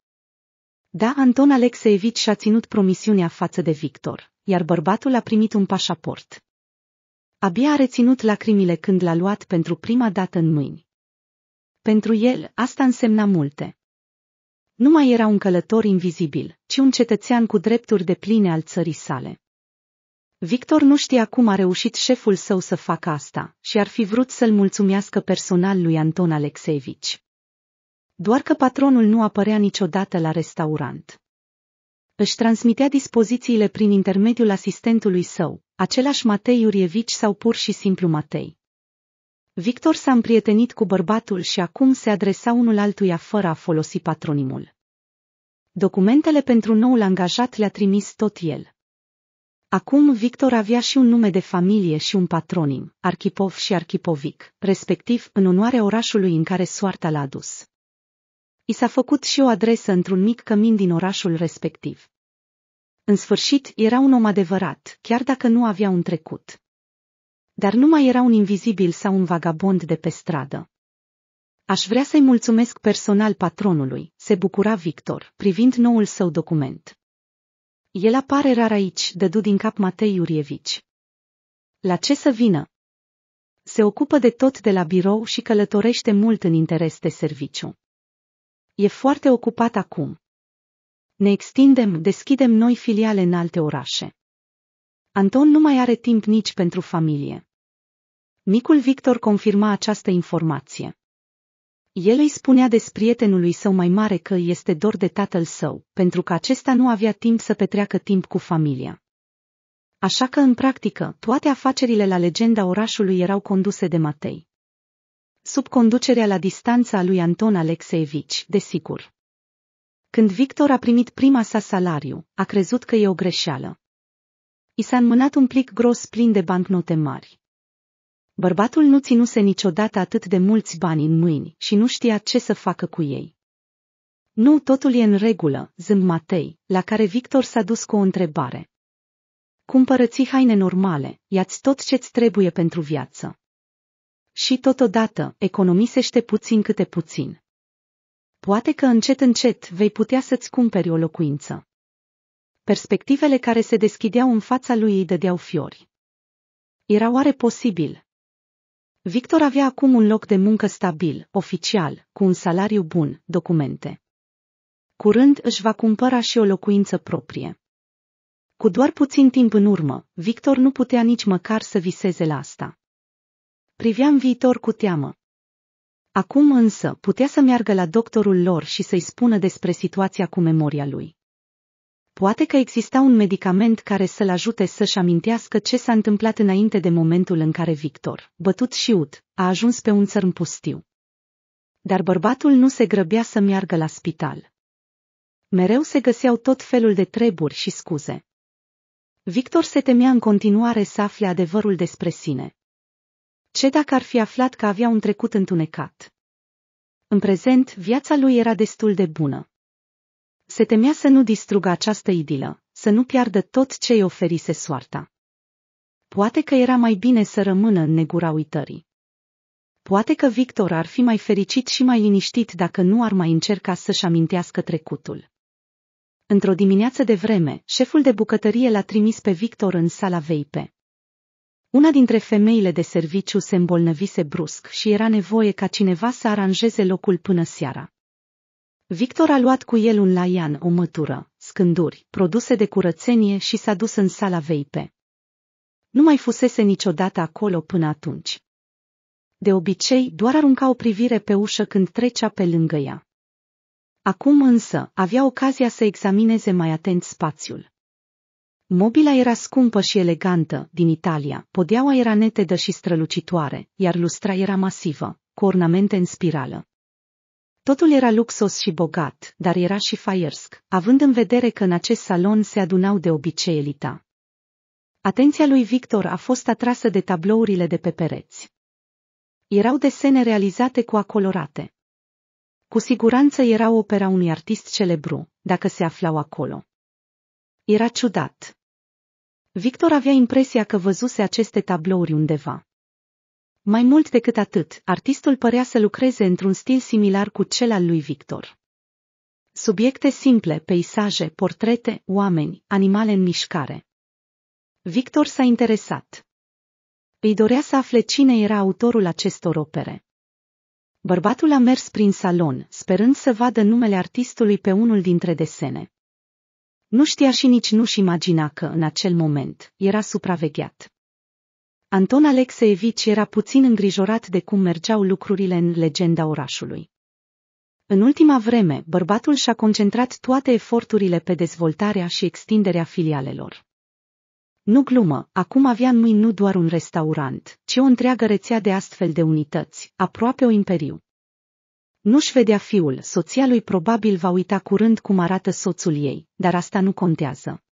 Da, Anton Alexeevici și-a ținut promisiunea față de Victor, iar bărbatul a primit un pașaport. Abia a reținut lacrimile când l-a luat pentru prima dată în mâini. Pentru el, asta însemna multe. Nu mai era un călător invizibil, ci un cetățean cu drepturi de pline al țării sale. Victor nu știa cum a reușit șeful său să facă asta și ar fi vrut să-l mulțumească personal lui Anton Alexeevici. Doar că patronul nu apărea niciodată la restaurant. Își transmitea dispozițiile prin intermediul asistentului său, același Matei Iurievici sau pur și simplu Matei. Victor s-a împrietenit cu bărbatul și acum se adresa unul altuia fără a folosi patronimul. Documentele pentru noul angajat le-a trimis tot el. Acum Victor avea și un nume de familie și un patronim, Archipov și Archipovic, respectiv în onoarea orașului în care soarta l-a adus. I s-a făcut și o adresă într-un mic cămin din orașul respectiv. În sfârșit, era un om adevărat, chiar dacă nu avea un trecut. Dar nu mai era un invizibil sau un vagabond de pe stradă. Aș vrea să-i mulțumesc personal patronului, se bucura Victor, privind noul său document. El apare rar aici, dădu din cap Matei Iurievici. La ce să vină? Se ocupă de tot de la birou și călătorește mult în interes de serviciu. E foarte ocupat acum. Ne extindem, deschidem noi filiale în alte orașe. Anton nu mai are timp nici pentru familie. Micul Victor confirma această informație. El îi spunea des prietenului său mai mare că este dor de tatăl său, pentru că acesta nu avea timp să petreacă timp cu familia. Așa că, în practică, toate afacerile la legenda orașului erau conduse de Matei. Sub conducerea la distanță a lui Anton Alexeevici, desigur. Când Victor a primit prima sa salariu, a crezut că e o greșeală. I s-a înmânat un plic gros plin de bancnote mari. Bărbatul nu ținuse niciodată atât de mulți bani în mâini și nu știa ce să facă cu ei. Nu, totul e în regulă, zâmb Matei, la care Victor s-a dus cu o întrebare. Cumpărăți haine normale, iați tot ce-ți trebuie pentru viață. Și totodată, economisește puțin câte puțin poate că încet încet vei putea să-ți cumperi o locuință. Perspectivele care se deschideau în fața lui îi dădeau fiori. Era oare posibil? Victor avea acum un loc de muncă stabil, oficial, cu un salariu bun, documente. Curând își va cumpăra și o locuință proprie. Cu doar puțin timp în urmă, Victor nu putea nici măcar să viseze la asta. Priveam viitor cu teamă, Acum însă putea să meargă la doctorul lor și să-i spună despre situația cu memoria lui. Poate că exista un medicament care să-l ajute să-și amintească ce s-a întâmplat înainte de momentul în care Victor, bătut și ut, a ajuns pe un țărm pustiu. Dar bărbatul nu se grăbea să meargă la spital. Mereu se găseau tot felul de treburi și scuze. Victor se temea în continuare să afle adevărul despre sine, ce dacă ar fi aflat că avea un trecut întunecat? În prezent, viața lui era destul de bună. Se temea să nu distrugă această idilă, să nu piardă tot ce îi oferise soarta. Poate că era mai bine să rămână în negura uitării. Poate că Victor ar fi mai fericit și mai liniștit dacă nu ar mai încerca să-și amintească trecutul. Într-o dimineață de vreme, șeful de bucătărie l-a trimis pe Victor în sala VIP. Una dintre femeile de serviciu se îmbolnăvise brusc și era nevoie ca cineva să aranjeze locul până seara. Victor a luat cu el un laian, o mătură, scânduri, produse de curățenie și s-a dus în sala VIP. Nu mai fusese niciodată acolo până atunci. De obicei, doar arunca o privire pe ușă când trecea pe lângă ea. Acum însă, avea ocazia să examineze mai atent spațiul. Mobila era scumpă și elegantă, din Italia, podeaua era netedă și strălucitoare, iar lustra era masivă, cu ornamente în spirală. Totul era luxos și bogat, dar era și faiersc, având în vedere că în acest salon se adunau de obicei elita. Atenția lui Victor a fost atrasă de tablourile de pe pereți. Erau desene realizate cu acolorate. Cu siguranță era opera unui artist celebru, dacă se aflau acolo. Era ciudat. Victor avea impresia că văzuse aceste tablouri undeva. Mai mult decât atât, artistul părea să lucreze într-un stil similar cu cel al lui Victor. Subiecte simple, peisaje, portrete, oameni, animale în mișcare. Victor s-a interesat. Îi dorea să afle cine era autorul acestor opere. Bărbatul a mers prin salon, sperând să vadă numele artistului pe unul dintre desene. Nu știa și nici nu-și imagina că, în acel moment, era supravegheat. Anton Alexeevici era puțin îngrijorat de cum mergeau lucrurile în legenda orașului. În ultima vreme, bărbatul și-a concentrat toate eforturile pe dezvoltarea și extinderea filialelor. Nu glumă, acum avea în mâini nu doar un restaurant, ci o întreagă rețea de astfel de unități, aproape o imperiu. Nu-și vedea fiul, soția lui probabil va uita curând cum arată soțul ei, dar asta nu contează.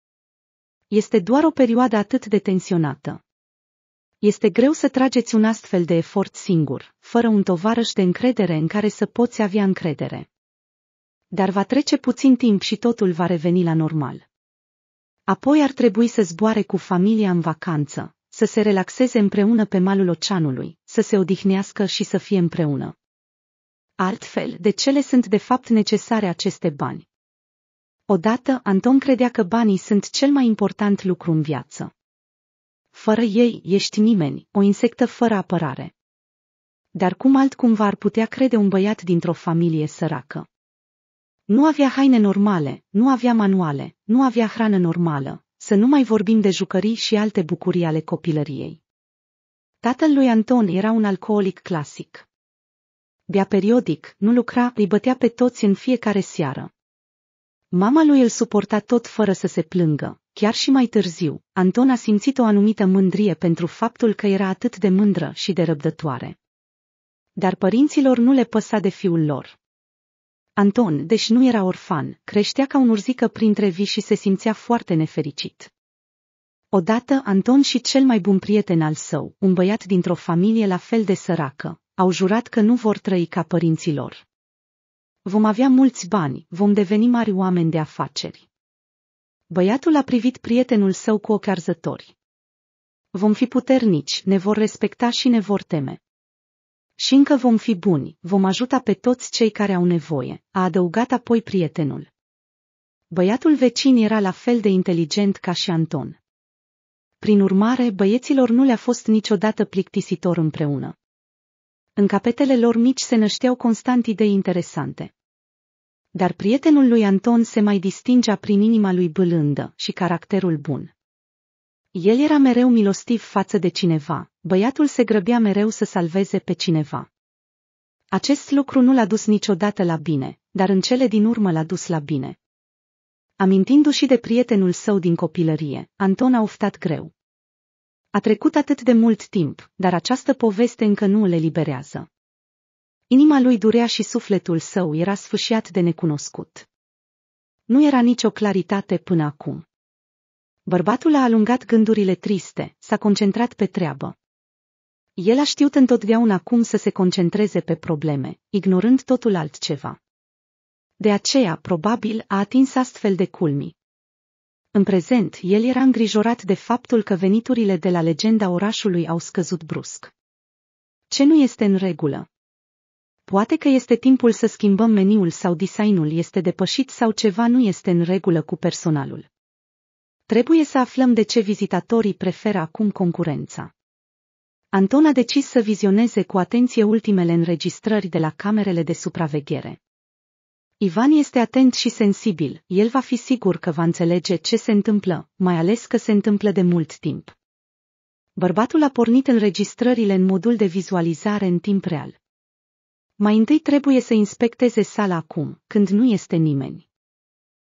Este doar o perioadă atât de tensionată. Este greu să trageți un astfel de efort singur, fără un tovarăș de încredere în care să poți avea încredere. Dar va trece puțin timp și totul va reveni la normal. Apoi ar trebui să zboare cu familia în vacanță, să se relaxeze împreună pe malul oceanului, să se odihnească și să fie împreună. Altfel, de ce le sunt de fapt necesare aceste bani? Odată, Anton credea că banii sunt cel mai important lucru în viață. Fără ei, ești nimeni, o insectă fără apărare. Dar cum altcumva ar putea crede un băiat dintr-o familie săracă? Nu avea haine normale, nu avea manuale, nu avea hrană normală, să nu mai vorbim de jucării și alte bucurii ale copilăriei. Tatăl lui Anton era un alcoolic clasic bea periodic, nu lucra, îi bătea pe toți în fiecare seară. Mama lui îl suporta tot fără să se plângă. Chiar și mai târziu, Anton a simțit o anumită mândrie pentru faptul că era atât de mândră și de răbdătoare. Dar părinților nu le păsa de fiul lor. Anton, deși nu era orfan, creștea ca un urzică printre vii și se simțea foarte nefericit. Odată, Anton și cel mai bun prieten al său, un băiat dintr-o familie la fel de săracă, au jurat că nu vor trăi ca părinților. Vom avea mulți bani, vom deveni mari oameni de afaceri. Băiatul a privit prietenul său cu ocarzători. Vom fi puternici, ne vor respecta și ne vor teme. Și încă vom fi buni, vom ajuta pe toți cei care au nevoie, a adăugat apoi prietenul. Băiatul vecin era la fel de inteligent ca și Anton. Prin urmare, băieților nu le-a fost niciodată plictisitor împreună. În capetele lor mici se nășteau constant idei interesante. Dar prietenul lui Anton se mai distingea prin inima lui bâlândă și caracterul bun. El era mereu milostiv față de cineva, băiatul se grăbea mereu să salveze pe cineva. Acest lucru nu l-a dus niciodată la bine, dar în cele din urmă l-a dus la bine. Amintindu-și de prietenul său din copilărie, Anton a oftat greu. A trecut atât de mult timp, dar această poveste încă nu le liberează. Inima lui durea și sufletul său era sfâșiat de necunoscut. Nu era nicio claritate până acum. Bărbatul a alungat gândurile triste, s-a concentrat pe treabă. El a știut întotdeauna cum să se concentreze pe probleme, ignorând totul altceva. De aceea, probabil, a atins astfel de culmi, în prezent, el era îngrijorat de faptul că veniturile de la legenda orașului au scăzut brusc. Ce nu este în regulă? Poate că este timpul să schimbăm meniul sau designul este depășit sau ceva nu este în regulă cu personalul. Trebuie să aflăm de ce vizitatorii preferă acum concurența. Anton a decis să vizioneze cu atenție ultimele înregistrări de la camerele de supraveghere. Ivan este atent și sensibil, el va fi sigur că va înțelege ce se întâmplă, mai ales că se întâmplă de mult timp. Bărbatul a pornit înregistrările în modul de vizualizare în timp real. Mai întâi trebuie să inspecteze sala acum, când nu este nimeni.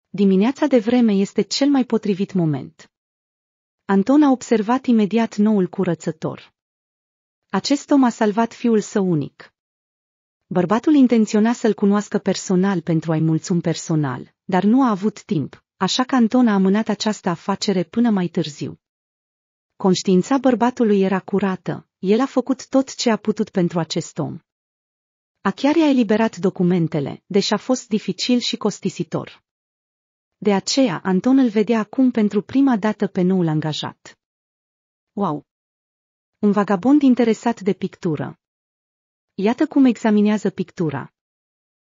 Dimineața de vreme este cel mai potrivit moment. Anton a observat imediat noul curățător. Acest om a salvat fiul său unic. Bărbatul intenționa să-l cunoască personal pentru a-i mulțumi personal, dar nu a avut timp, așa că Anton a amânat această afacere până mai târziu. Conștiința bărbatului era curată, el a făcut tot ce a putut pentru acest om. A chiar i-a eliberat documentele, deși a fost dificil și costisitor. De aceea, Anton îl vedea acum pentru prima dată pe noul angajat. Wow! Un vagabond interesat de pictură, Iată cum examinează pictura.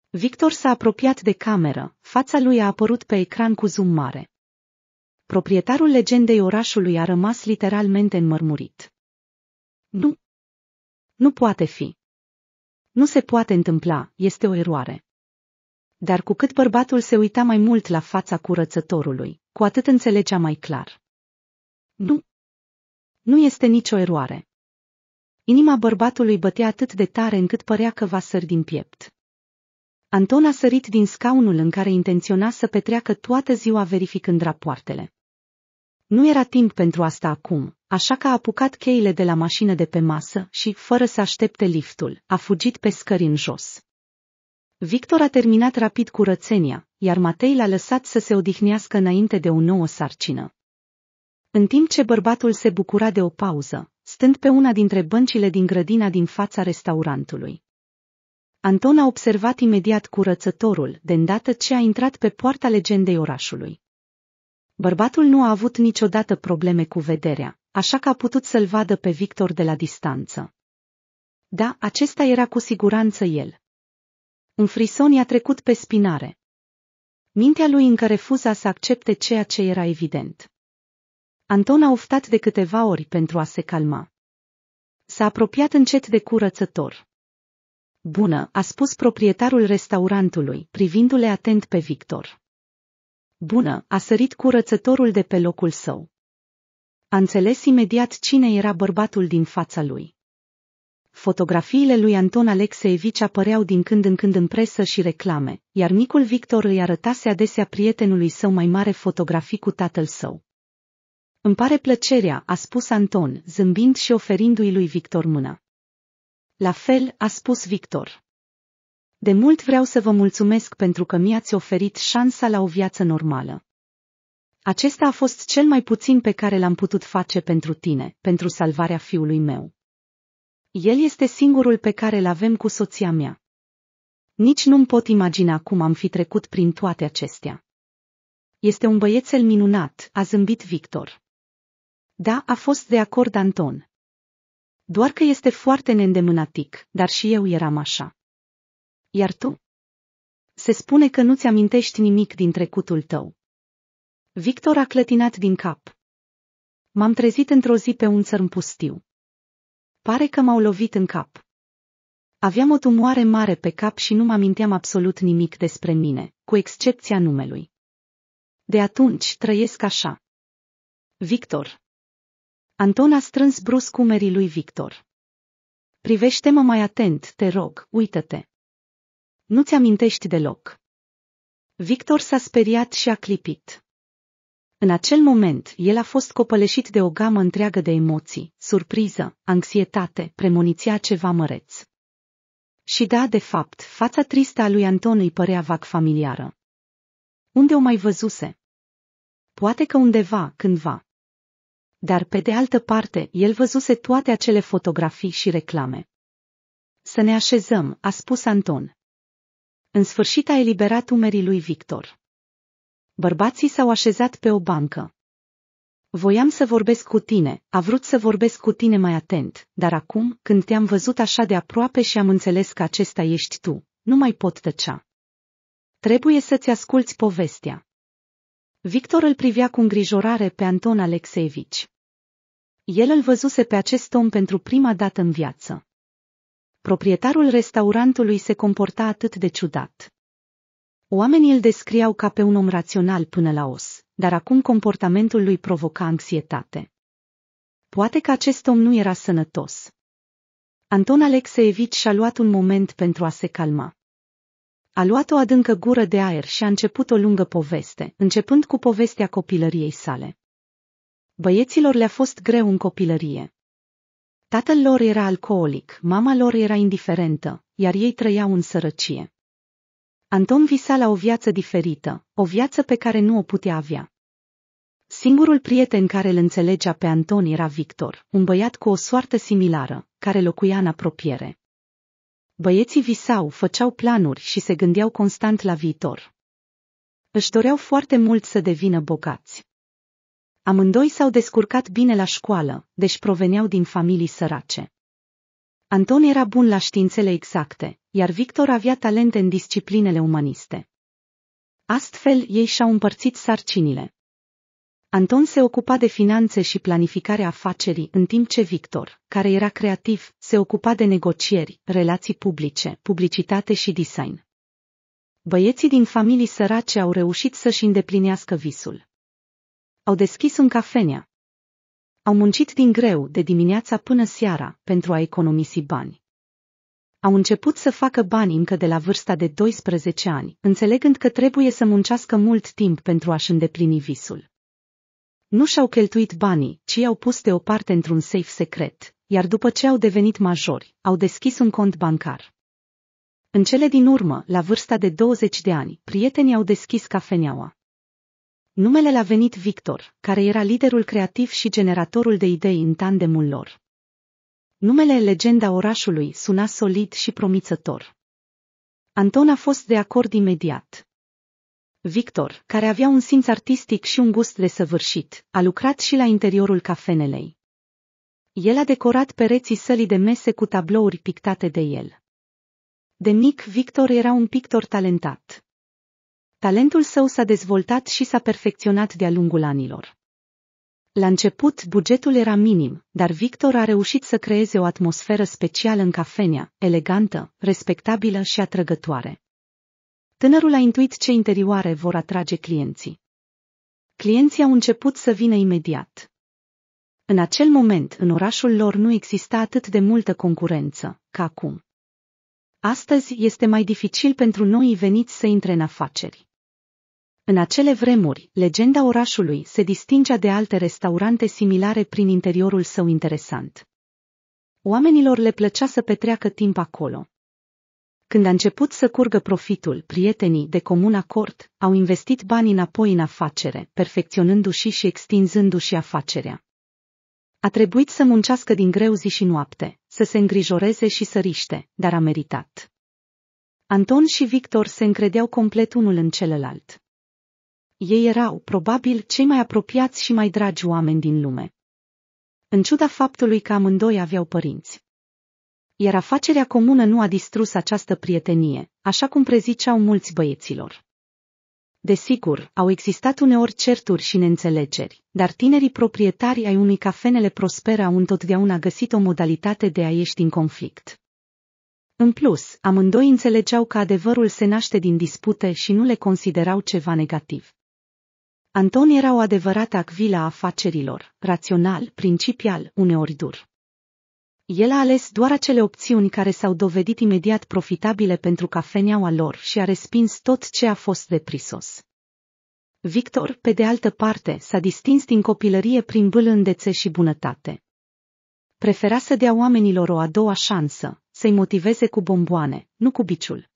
Victor s-a apropiat de cameră, fața lui a apărut pe ecran cu zoom mare. Proprietarul legendei orașului a rămas literalmente înmărmurit. Nu. Nu poate fi. Nu se poate întâmpla, este o eroare. Dar cu cât bărbatul se uita mai mult la fața curățătorului, cu atât înțelegea mai clar. Nu. Nu este nicio eroare. Inima bărbatului bătea atât de tare încât părea că va sări din piept. Anton a sărit din scaunul în care intenționa să petreacă toată ziua verificând rapoartele. Nu era timp pentru asta acum, așa că a apucat cheile de la mașină de pe masă și, fără să aștepte liftul, a fugit pe scări în jos. Victor a terminat rapid curățenia, iar Matei l-a lăsat să se odihnească înainte de o nouă sarcină. În timp ce bărbatul se bucura de o pauză, stând pe una dintre băncile din grădina din fața restaurantului. Anton a observat imediat curățătorul, de îndată ce a intrat pe poarta legendei orașului. Bărbatul nu a avut niciodată probleme cu vederea, așa că a putut să-l vadă pe Victor de la distanță. Da, acesta era cu siguranță el. Un frison i-a trecut pe spinare. Mintea lui încă refuza să accepte ceea ce era evident. Anton a oftat de câteva ori pentru a se calma. S-a apropiat încet de curățător. Bună, a spus proprietarul restaurantului, privindu-le atent pe Victor. Bună, a sărit curățătorul de pe locul său. A înțeles imediat cine era bărbatul din fața lui. Fotografiile lui Anton Alexeevici apăreau din când în când în presă și reclame, iar micul Victor îi arătase adesea prietenului său mai mare fotografii cu tatăl său. Îmi pare plăcerea, a spus Anton, zâmbind și oferindu-i lui Victor mâna. La fel, a spus Victor. De mult vreau să vă mulțumesc pentru că mi-ați oferit șansa la o viață normală. Acesta a fost cel mai puțin pe care l-am putut face pentru tine, pentru salvarea fiului meu. El este singurul pe care îl avem cu soția mea. Nici nu-mi pot imagina cum am fi trecut prin toate acestea. Este un băiețel minunat, a zâmbit Victor. Da, a fost de acord Anton. Doar că este foarte neîndemânatic, dar și eu eram așa. Iar tu? Se spune că nu-ți amintești nimic din trecutul tău. Victor a clătinat din cap. M-am trezit într-o zi pe un țărm pustiu. Pare că m-au lovit în cap. Aveam o tumoare mare pe cap și nu mă aminteam absolut nimic despre mine, cu excepția numelui. De atunci trăiesc așa. Victor. Anton a strâns brusc umerii lui Victor. Privește-mă mai atent, te rog, uită-te. Nu-ți amintești deloc. Victor s-a speriat și a clipit. În acel moment, el a fost copăleșit de o gamă întreagă de emoții, surpriză, anxietate, premoniția ceva măreț. Și da, de fapt, fața tristă a lui Anton îi părea vac familiară. Unde o mai văzuse? Poate că undeva, cândva. Dar pe de altă parte, el văzuse toate acele fotografii și reclame. Să ne așezăm, a spus Anton. În sfârșit a eliberat umerii lui Victor. Bărbații s-au așezat pe o bancă. Voiam să vorbesc cu tine, a vrut să vorbesc cu tine mai atent, dar acum, când te-am văzut așa de aproape și am înțeles că acesta ești tu, nu mai pot tăcea. Trebuie să-ți asculți povestea. Victor îl privea cu îngrijorare pe Anton Alexeevici. El îl văzuse pe acest om pentru prima dată în viață. Proprietarul restaurantului se comporta atât de ciudat. Oamenii îl descriau ca pe un om rațional până la os, dar acum comportamentul lui provoca anxietate. Poate că acest om nu era sănătos. Anton Alexeevici și-a luat un moment pentru a se calma. A luat o adâncă gură de aer și a început o lungă poveste, începând cu povestea copilăriei sale. Băieților le-a fost greu în copilărie. Tatăl lor era alcoolic, mama lor era indiferentă, iar ei trăiau în sărăcie. Anton visa la o viață diferită, o viață pe care nu o putea avea. Singurul prieten care îl înțelegea pe Anton era Victor, un băiat cu o soartă similară, care locuia în apropiere. Băieții visau, făceau planuri și se gândeau constant la viitor. Își doreau foarte mult să devină bogați. Amândoi s-au descurcat bine la școală, deci proveneau din familii sărace. Anton era bun la științele exacte, iar Victor avea talente în disciplinele umaniste. Astfel, ei și-au împărțit sarcinile. Anton se ocupa de finanțe și planificarea afacerii, în timp ce Victor, care era creativ, se ocupa de negocieri, relații publice, publicitate și design. Băieții din familii sărace au reușit să-și îndeplinească visul. Au deschis un cafenea. Au muncit din greu de dimineața până seara pentru a economisi bani au început să facă bani încă de la vârsta de 12 ani, înțelegând că trebuie să muncească mult timp pentru a-și îndeplini visul. Nu și-au cheltuit banii, ci i-au pus deoparte într-un safe secret, iar după ce au devenit majori, au deschis un cont bancar. În cele din urmă, la vârsta de 20 de ani, prietenii au deschis cafeneaua. Numele l-a venit Victor, care era liderul creativ și generatorul de idei în tandemul lor. Numele legenda orașului suna solid și promițător. Anton a fost de acord imediat. Victor, care avea un simț artistic și un gust desăvârșit, a lucrat și la interiorul cafenelei. El a decorat pereții sălii de mese cu tablouri pictate de el. De mic, Victor era un pictor talentat, Talentul său s-a dezvoltat și s-a perfecționat de-a lungul anilor. La început, bugetul era minim, dar Victor a reușit să creeze o atmosferă specială în cafenea, elegantă, respectabilă și atrăgătoare. Tânărul a intuit ce interioare vor atrage clienții. Clienții au început să vină imediat. În acel moment, în orașul lor nu exista atât de multă concurență ca acum. Astăzi este mai dificil pentru noi veniți să intre în afaceri. În acele vremuri, legenda orașului se distingea de alte restaurante similare prin interiorul său interesant. Oamenilor le plăcea să petreacă timp acolo. Când a început să curgă profitul, prietenii de comun acord au investit bani înapoi în afacere, perfecționându-și și extinzându-și afacerea. A trebuit să muncească din greu zi și noapte, să se îngrijoreze și să riște, dar a meritat. Anton și Victor se încredeau complet unul în celălalt. Ei erau, probabil, cei mai apropiați și mai dragi oameni din lume. În ciuda faptului că amândoi aveau părinți. Iar afacerea comună nu a distrus această prietenie, așa cum preziceau mulți băieților. Desigur, au existat uneori certuri și neînțelegeri, dar tinerii proprietari ai unui cafenele prospera au întotdeauna găsit o modalitate de a ieși din conflict. În plus, amândoi înțelegeau că adevărul se naște din dispute și nu le considerau ceva negativ. Anton era o adevărată acvila a afacerilor, rațional, principial, uneori dur. El a ales doar acele opțiuni care s-au dovedit imediat profitabile pentru cafeneaua lor și a respins tot ce a fost de prisos. Victor, pe de altă parte, s-a distins din copilărie prin bâlândețe și bunătate. Prefera să dea oamenilor o a doua șansă, să-i motiveze cu bomboane, nu cu biciul.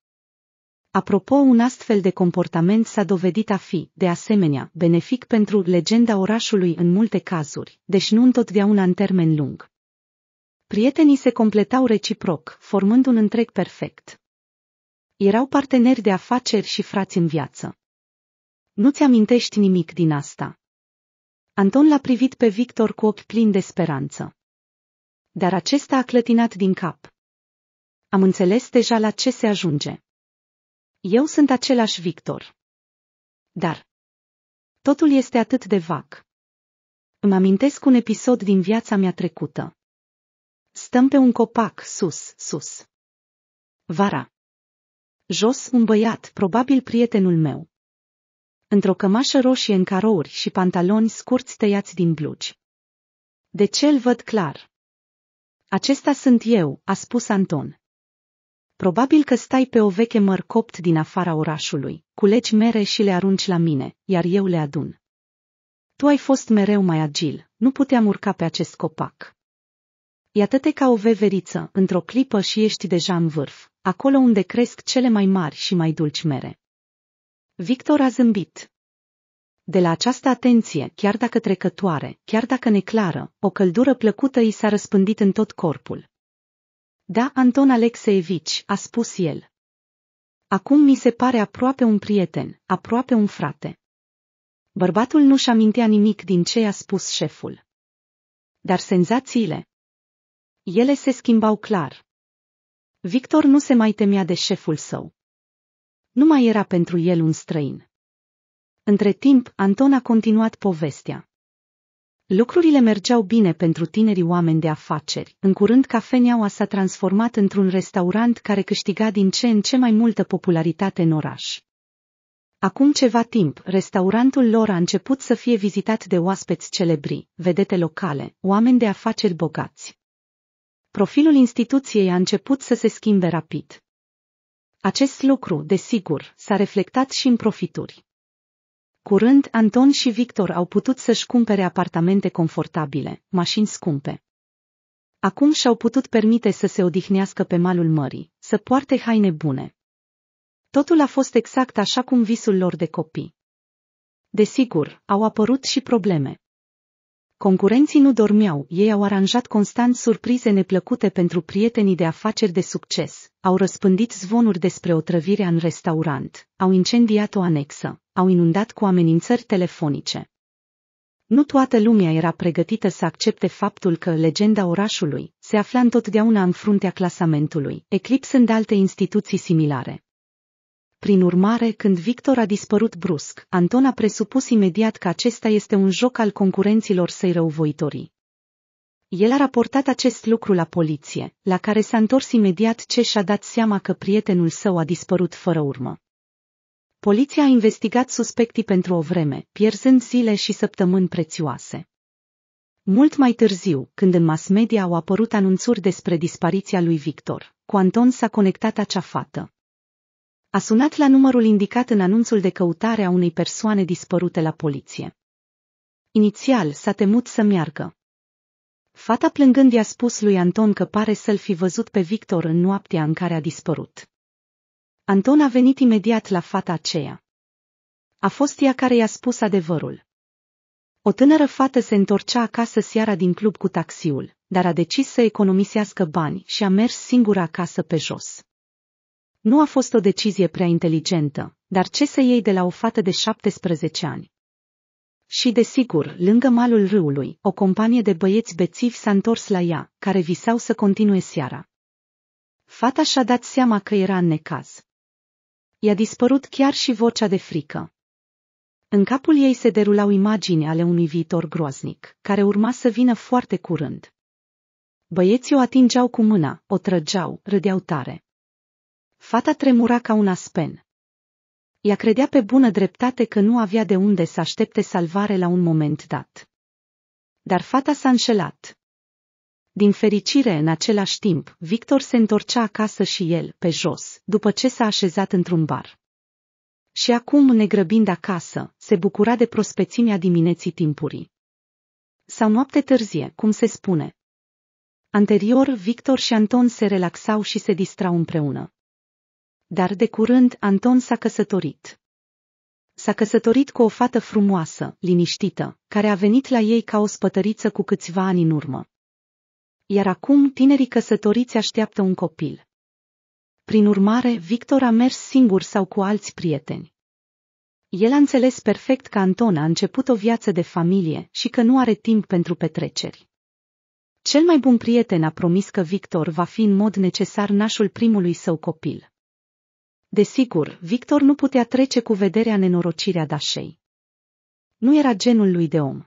Apropo, un astfel de comportament s-a dovedit a fi, de asemenea, benefic pentru legenda orașului în multe cazuri, deci nu întotdeauna în termen lung. Prietenii se completau reciproc, formând un întreg perfect. Erau parteneri de afaceri și frați în viață. Nu-ți amintești nimic din asta. Anton l-a privit pe Victor cu ochi plini de speranță. Dar acesta a clătinat din cap. Am înțeles deja la ce se ajunge. Eu sunt același Victor. Dar totul este atât de vac. Îmi amintesc un episod din viața mea trecută. Stăm pe un copac, sus, sus. Vara. Jos un băiat, probabil prietenul meu. Într-o cămașă roșie în carouri și pantaloni scurți tăiați din blugi. De ce îl văd clar? Acesta sunt eu, a spus Anton. Probabil că stai pe o veche copt din afara orașului, culegi mere și le arunci la mine, iar eu le adun. Tu ai fost mereu mai agil, nu puteam urca pe acest copac. Iată-te ca o veveriță, într-o clipă și ești deja în vârf, acolo unde cresc cele mai mari și mai dulci mere. Victor a zâmbit. De la această atenție, chiar dacă trecătoare, chiar dacă neclară, o căldură plăcută i s-a răspândit în tot corpul. Da, Anton Alexeevici, a spus el. Acum mi se pare aproape un prieten, aproape un frate. Bărbatul nu-și amintea nimic din ce a spus șeful. Dar senzațiile? Ele se schimbau clar. Victor nu se mai temea de șeful său. Nu mai era pentru el un străin. Între timp, Anton a continuat povestea. Lucrurile mergeau bine pentru tinerii oameni de afaceri. În curând cafeneaua s-a transformat într-un restaurant care câștiga din ce în ce mai multă popularitate în oraș. Acum ceva timp, restaurantul lor a început să fie vizitat de oaspeți celebri, vedete locale, oameni de afaceri bogați. Profilul instituției a început să se schimbe rapid. Acest lucru, desigur, s-a reflectat și în profituri. Curând, Anton și Victor au putut să-și cumpere apartamente confortabile, mașini scumpe. Acum și-au putut permite să se odihnească pe malul mării, să poarte haine bune. Totul a fost exact așa cum visul lor de copii. Desigur, au apărut și probleme. Concurenții nu dormeau, ei au aranjat constant surprize neplăcute pentru prietenii de afaceri de succes, au răspândit zvonuri despre otrăvirea în restaurant, au incendiat o anexă, au inundat cu amenințări telefonice. Nu toată lumea era pregătită să accepte faptul că legenda orașului se afla întotdeauna în fruntea clasamentului, eclipsând alte instituții similare. Prin urmare, când Victor a dispărut brusc, Anton a presupus imediat că acesta este un joc al concurenților săi răuvoitorii. El a raportat acest lucru la poliție, la care s-a întors imediat ce și-a dat seama că prietenul său a dispărut fără urmă. Poliția a investigat suspectii pentru o vreme, pierzând zile și săptămâni prețioase. Mult mai târziu, când în mass media au apărut anunțuri despre dispariția lui Victor, cu Anton s-a conectat acea fată. A sunat la numărul indicat în anunțul de căutare a unei persoane dispărute la poliție. Inițial s-a temut să meargă. Fata plângând i-a spus lui Anton că pare să-l fi văzut pe Victor în noaptea în care a dispărut. Anton a venit imediat la fata aceea. A fost ea care i-a spus adevărul. O tânără fată se întorcea acasă seara din club cu taxiul, dar a decis să economisească bani și a mers singură acasă pe jos. Nu a fost o decizie prea inteligentă, dar ce să iei de la o fată de 17 ani? Și desigur, lângă malul râului, o companie de băieți bețivi s-a întors la ea, care visau să continue seara. Fata și-a dat seama că era în necaz. I-a dispărut chiar și vocea de frică. În capul ei se derulau imagini ale unui viitor groaznic, care urma să vină foarte curând. Băieții o atingeau cu mâna, o trăgeau, râdeau tare. Fata tremura ca un aspen. Ea credea pe bună dreptate că nu avea de unde să aștepte salvare la un moment dat. Dar fata s-a înșelat. Din fericire, în același timp, Victor se întorcea acasă și el, pe jos, după ce s-a așezat într-un bar. Și acum, negrăbind acasă, se bucura de prospețimea dimineții timpurii. Sau noapte târzie, cum se spune. Anterior, Victor și Anton se relaxau și se distrau împreună. Dar de curând Anton s-a căsătorit. S-a căsătorit cu o fată frumoasă, liniștită, care a venit la ei ca o spătăriță cu câțiva ani în urmă. Iar acum tinerii căsătoriți așteaptă un copil. Prin urmare, Victor a mers singur sau cu alți prieteni. El a înțeles perfect că Anton a început o viață de familie și că nu are timp pentru petreceri. Cel mai bun prieten a promis că Victor va fi în mod necesar nașul primului său copil. Desigur, Victor nu putea trece cu vederea nenorocirea Dașei. Nu era genul lui de om.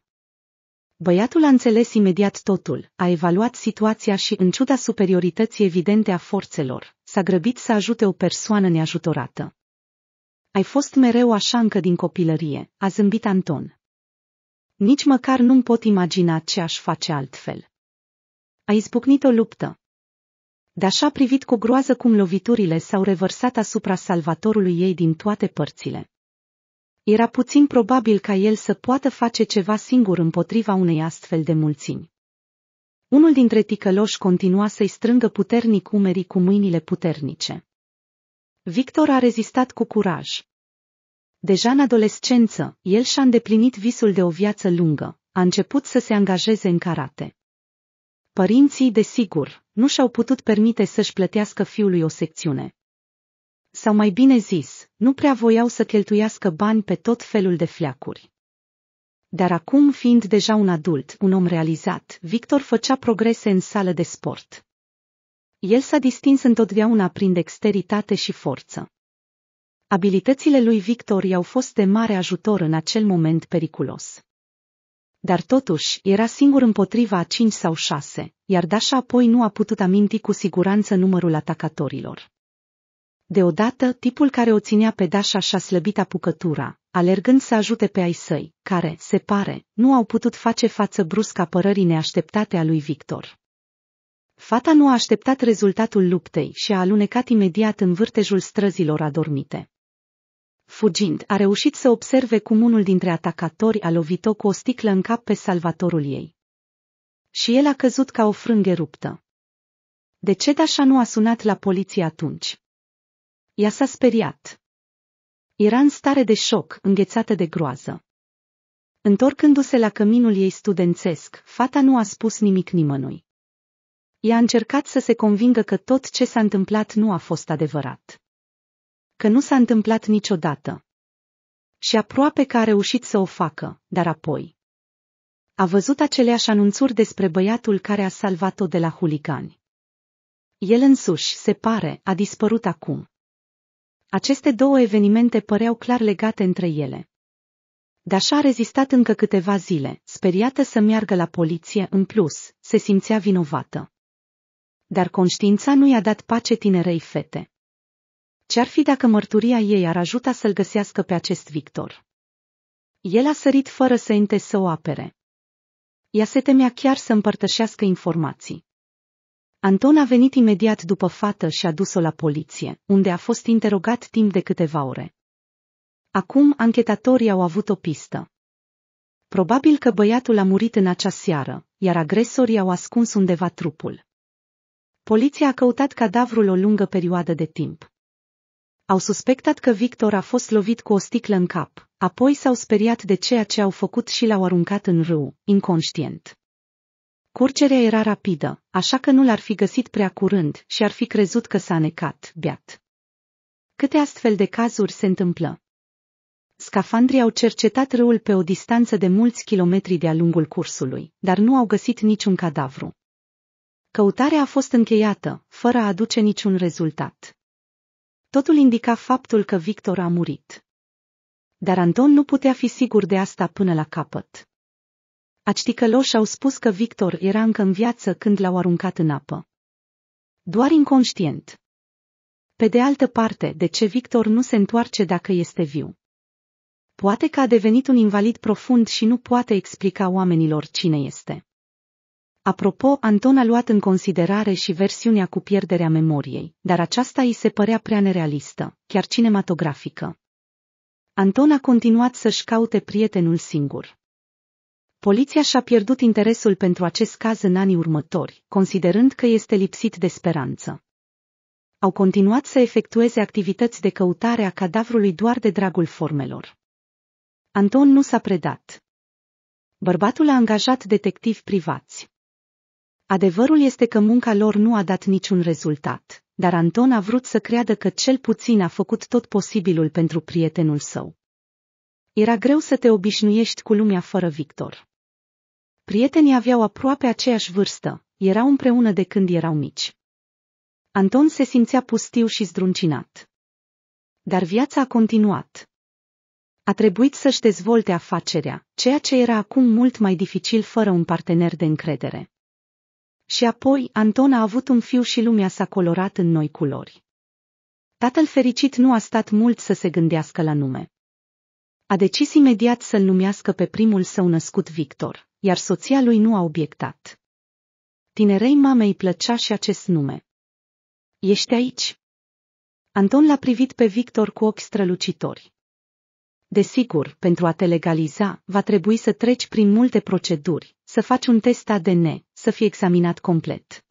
Băiatul a înțeles imediat totul, a evaluat situația și, în ciuda superiorității evidente a forțelor, s-a grăbit să ajute o persoană neajutorată. Ai fost mereu așa încă din copilărie, a zâmbit Anton. Nici măcar nu-mi pot imagina ce aș face altfel. A izbucnit o luptă, dar și-a privit cu groază cum loviturile s-au revărsat asupra salvatorului ei din toate părțile. Era puțin probabil ca el să poată face ceva singur împotriva unei astfel de mulțimi. Unul dintre ticăloși continua să-i strângă puternic umerii cu mâinile puternice. Victor a rezistat cu curaj. Deja în adolescență, el și-a îndeplinit visul de o viață lungă, a început să se angajeze în karate. Părinții, desigur, nu și-au putut permite să-și plătească fiului o secțiune. Sau mai bine zis, nu prea voiau să cheltuiască bani pe tot felul de fleacuri. Dar acum, fiind deja un adult, un om realizat, Victor făcea progrese în sală de sport. El s-a distins întotdeauna prin dexteritate și forță. Abilitățile lui Victor i-au fost de mare ajutor în acel moment periculos. Dar totuși, era singur împotriva a cinci sau șase, iar Dașa apoi nu a putut aminti cu siguranță numărul atacatorilor. Deodată, tipul care o ținea pe Dasha și-a slăbit apucătura, alergând să ajute pe ai săi, care, se pare, nu au putut face față brusc apărării neașteptate a lui Victor. Fata nu a așteptat rezultatul luptei și a alunecat imediat în vârtejul străzilor adormite fugind, a reușit să observe cum unul dintre atacatori a lovit-o cu o sticlă în cap pe salvatorul ei. Și el a căzut ca o frânghe ruptă. De ce Dașa nu a sunat la poliție atunci? Ea s-a speriat. Era în stare de șoc, înghețată de groază. Întorcându-se la căminul ei studențesc, fata nu a spus nimic nimănui. Ea a încercat să se convingă că tot ce s-a întâmplat nu a fost adevărat că nu s-a întâmplat niciodată. Și aproape că a reușit să o facă, dar apoi. A văzut aceleași anunțuri despre băiatul care a salvat-o de la huligani. El însuși, se pare, a dispărut acum. Aceste două evenimente păreau clar legate între ele. Dașa a rezistat încă câteva zile, speriată să meargă la poliție, în plus, se simțea vinovată. Dar conștiința nu i-a dat pace tinerei fete. Ce-ar fi dacă mărturia ei ar ajuta să-l găsească pe acest Victor? El a sărit fără să ente să o apere. Ea se temea chiar să împărtășească informații. Anton a venit imediat după fată și a dus-o la poliție, unde a fost interogat timp de câteva ore. Acum anchetatorii au avut o pistă. Probabil că băiatul a murit în acea seară, iar agresorii au ascuns undeva trupul. Poliția a căutat cadavrul o lungă perioadă de timp au suspectat că Victor a fost lovit cu o sticlă în cap, apoi s-au speriat de ceea ce au făcut și l-au aruncat în râu, inconștient. Curgerea era rapidă, așa că nu l-ar fi găsit prea curând și ar fi crezut că s-a necat, beat. Câte astfel de cazuri se întâmplă? Scafandrii au cercetat râul pe o distanță de mulți kilometri de-a lungul cursului, dar nu au găsit niciun cadavru. Căutarea a fost încheiată, fără a aduce niciun rezultat. Totul indica faptul că Victor a murit. Dar Anton nu putea fi sigur de asta până la capăt. Acticăloși au spus că Victor era încă în viață când l-au aruncat în apă. Doar inconștient. Pe de altă parte, de ce Victor nu se întoarce dacă este viu? Poate că a devenit un invalid profund și nu poate explica oamenilor cine este. Apropo, Anton a luat în considerare și versiunea cu pierderea memoriei, dar aceasta îi se părea prea nerealistă, chiar cinematografică. Anton a continuat să-și caute prietenul singur. Poliția și-a pierdut interesul pentru acest caz în anii următori, considerând că este lipsit de speranță. Au continuat să efectueze activități de căutare a cadavrului doar de dragul formelor. Anton nu s-a predat. Bărbatul a angajat detectivi privați. Adevărul este că munca lor nu a dat niciun rezultat, dar Anton a vrut să creadă că cel puțin a făcut tot posibilul pentru prietenul său. Era greu să te obișnuiești cu lumea fără Victor. Prietenii aveau aproape aceeași vârstă, erau împreună de când erau mici. Anton se simțea pustiu și zdruncinat. Dar viața a continuat. A trebuit să-și dezvolte afacerea, ceea ce era acum mult mai dificil fără un partener de încredere. Și apoi, Anton a avut un fiu și lumea s-a colorat în noi culori. Tatăl fericit nu a stat mult să se gândească la nume. A decis imediat să-l numească pe primul său născut Victor, iar soția lui nu a obiectat. Tinerei mamei plăcea și acest nume. Ești aici? Anton l-a privit pe Victor cu ochi strălucitori. Desigur, pentru a te legaliza, va trebui să treci prin multe proceduri, să faci un test ADN, să fie examinat complet.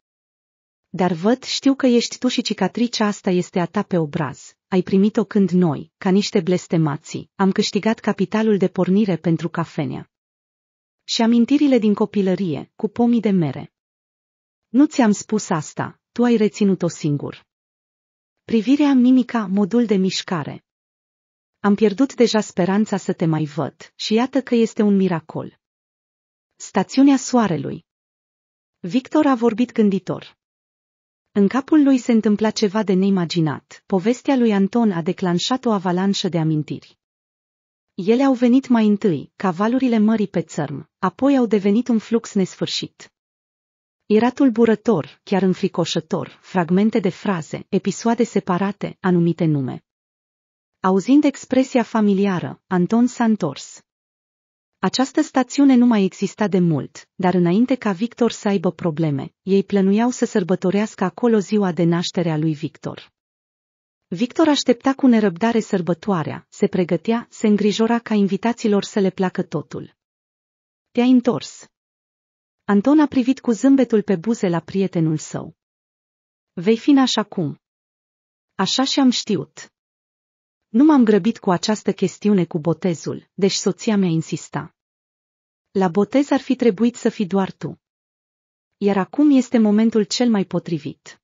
Dar văd, știu că ești tu și cicatricea asta este a ta pe obraz. Ai primit-o când noi, ca niște blestemații, am câștigat capitalul de pornire pentru cafenea. Și amintirile din copilărie, cu pomii de mere. Nu ți-am spus asta, tu ai reținut-o singur. Privirea, mimica, modul de mișcare. Am pierdut deja speranța să te mai văd și iată că este un miracol. Stațiunea soarelui, Victor a vorbit gânditor. În capul lui se întâmpla ceva de neimaginat. Povestea lui Anton a declanșat o avalanșă de amintiri. Ele au venit mai întâi, ca valurile mării pe țărm, apoi au devenit un flux nesfârșit. Era tulburător, chiar înfricoșător, fragmente de fraze, episoade separate, anumite nume. Auzind expresia familiară, Anton s-a întors. Această stațiune nu mai exista de mult, dar înainte ca Victor să aibă probleme, ei plănuiau să sărbătorească acolo ziua de naștere a lui Victor. Victor aștepta cu nerăbdare sărbătoarea, se pregătea, se îngrijora ca invitaților să le placă totul. Te-ai întors. Anton a privit cu zâmbetul pe buze la prietenul său. Vei fi așa acum. Așa și-am știut. Nu m-am grăbit cu această chestiune cu botezul, deci soția mea insista. La botez ar fi trebuit să fii doar tu. Iar acum este momentul cel mai potrivit.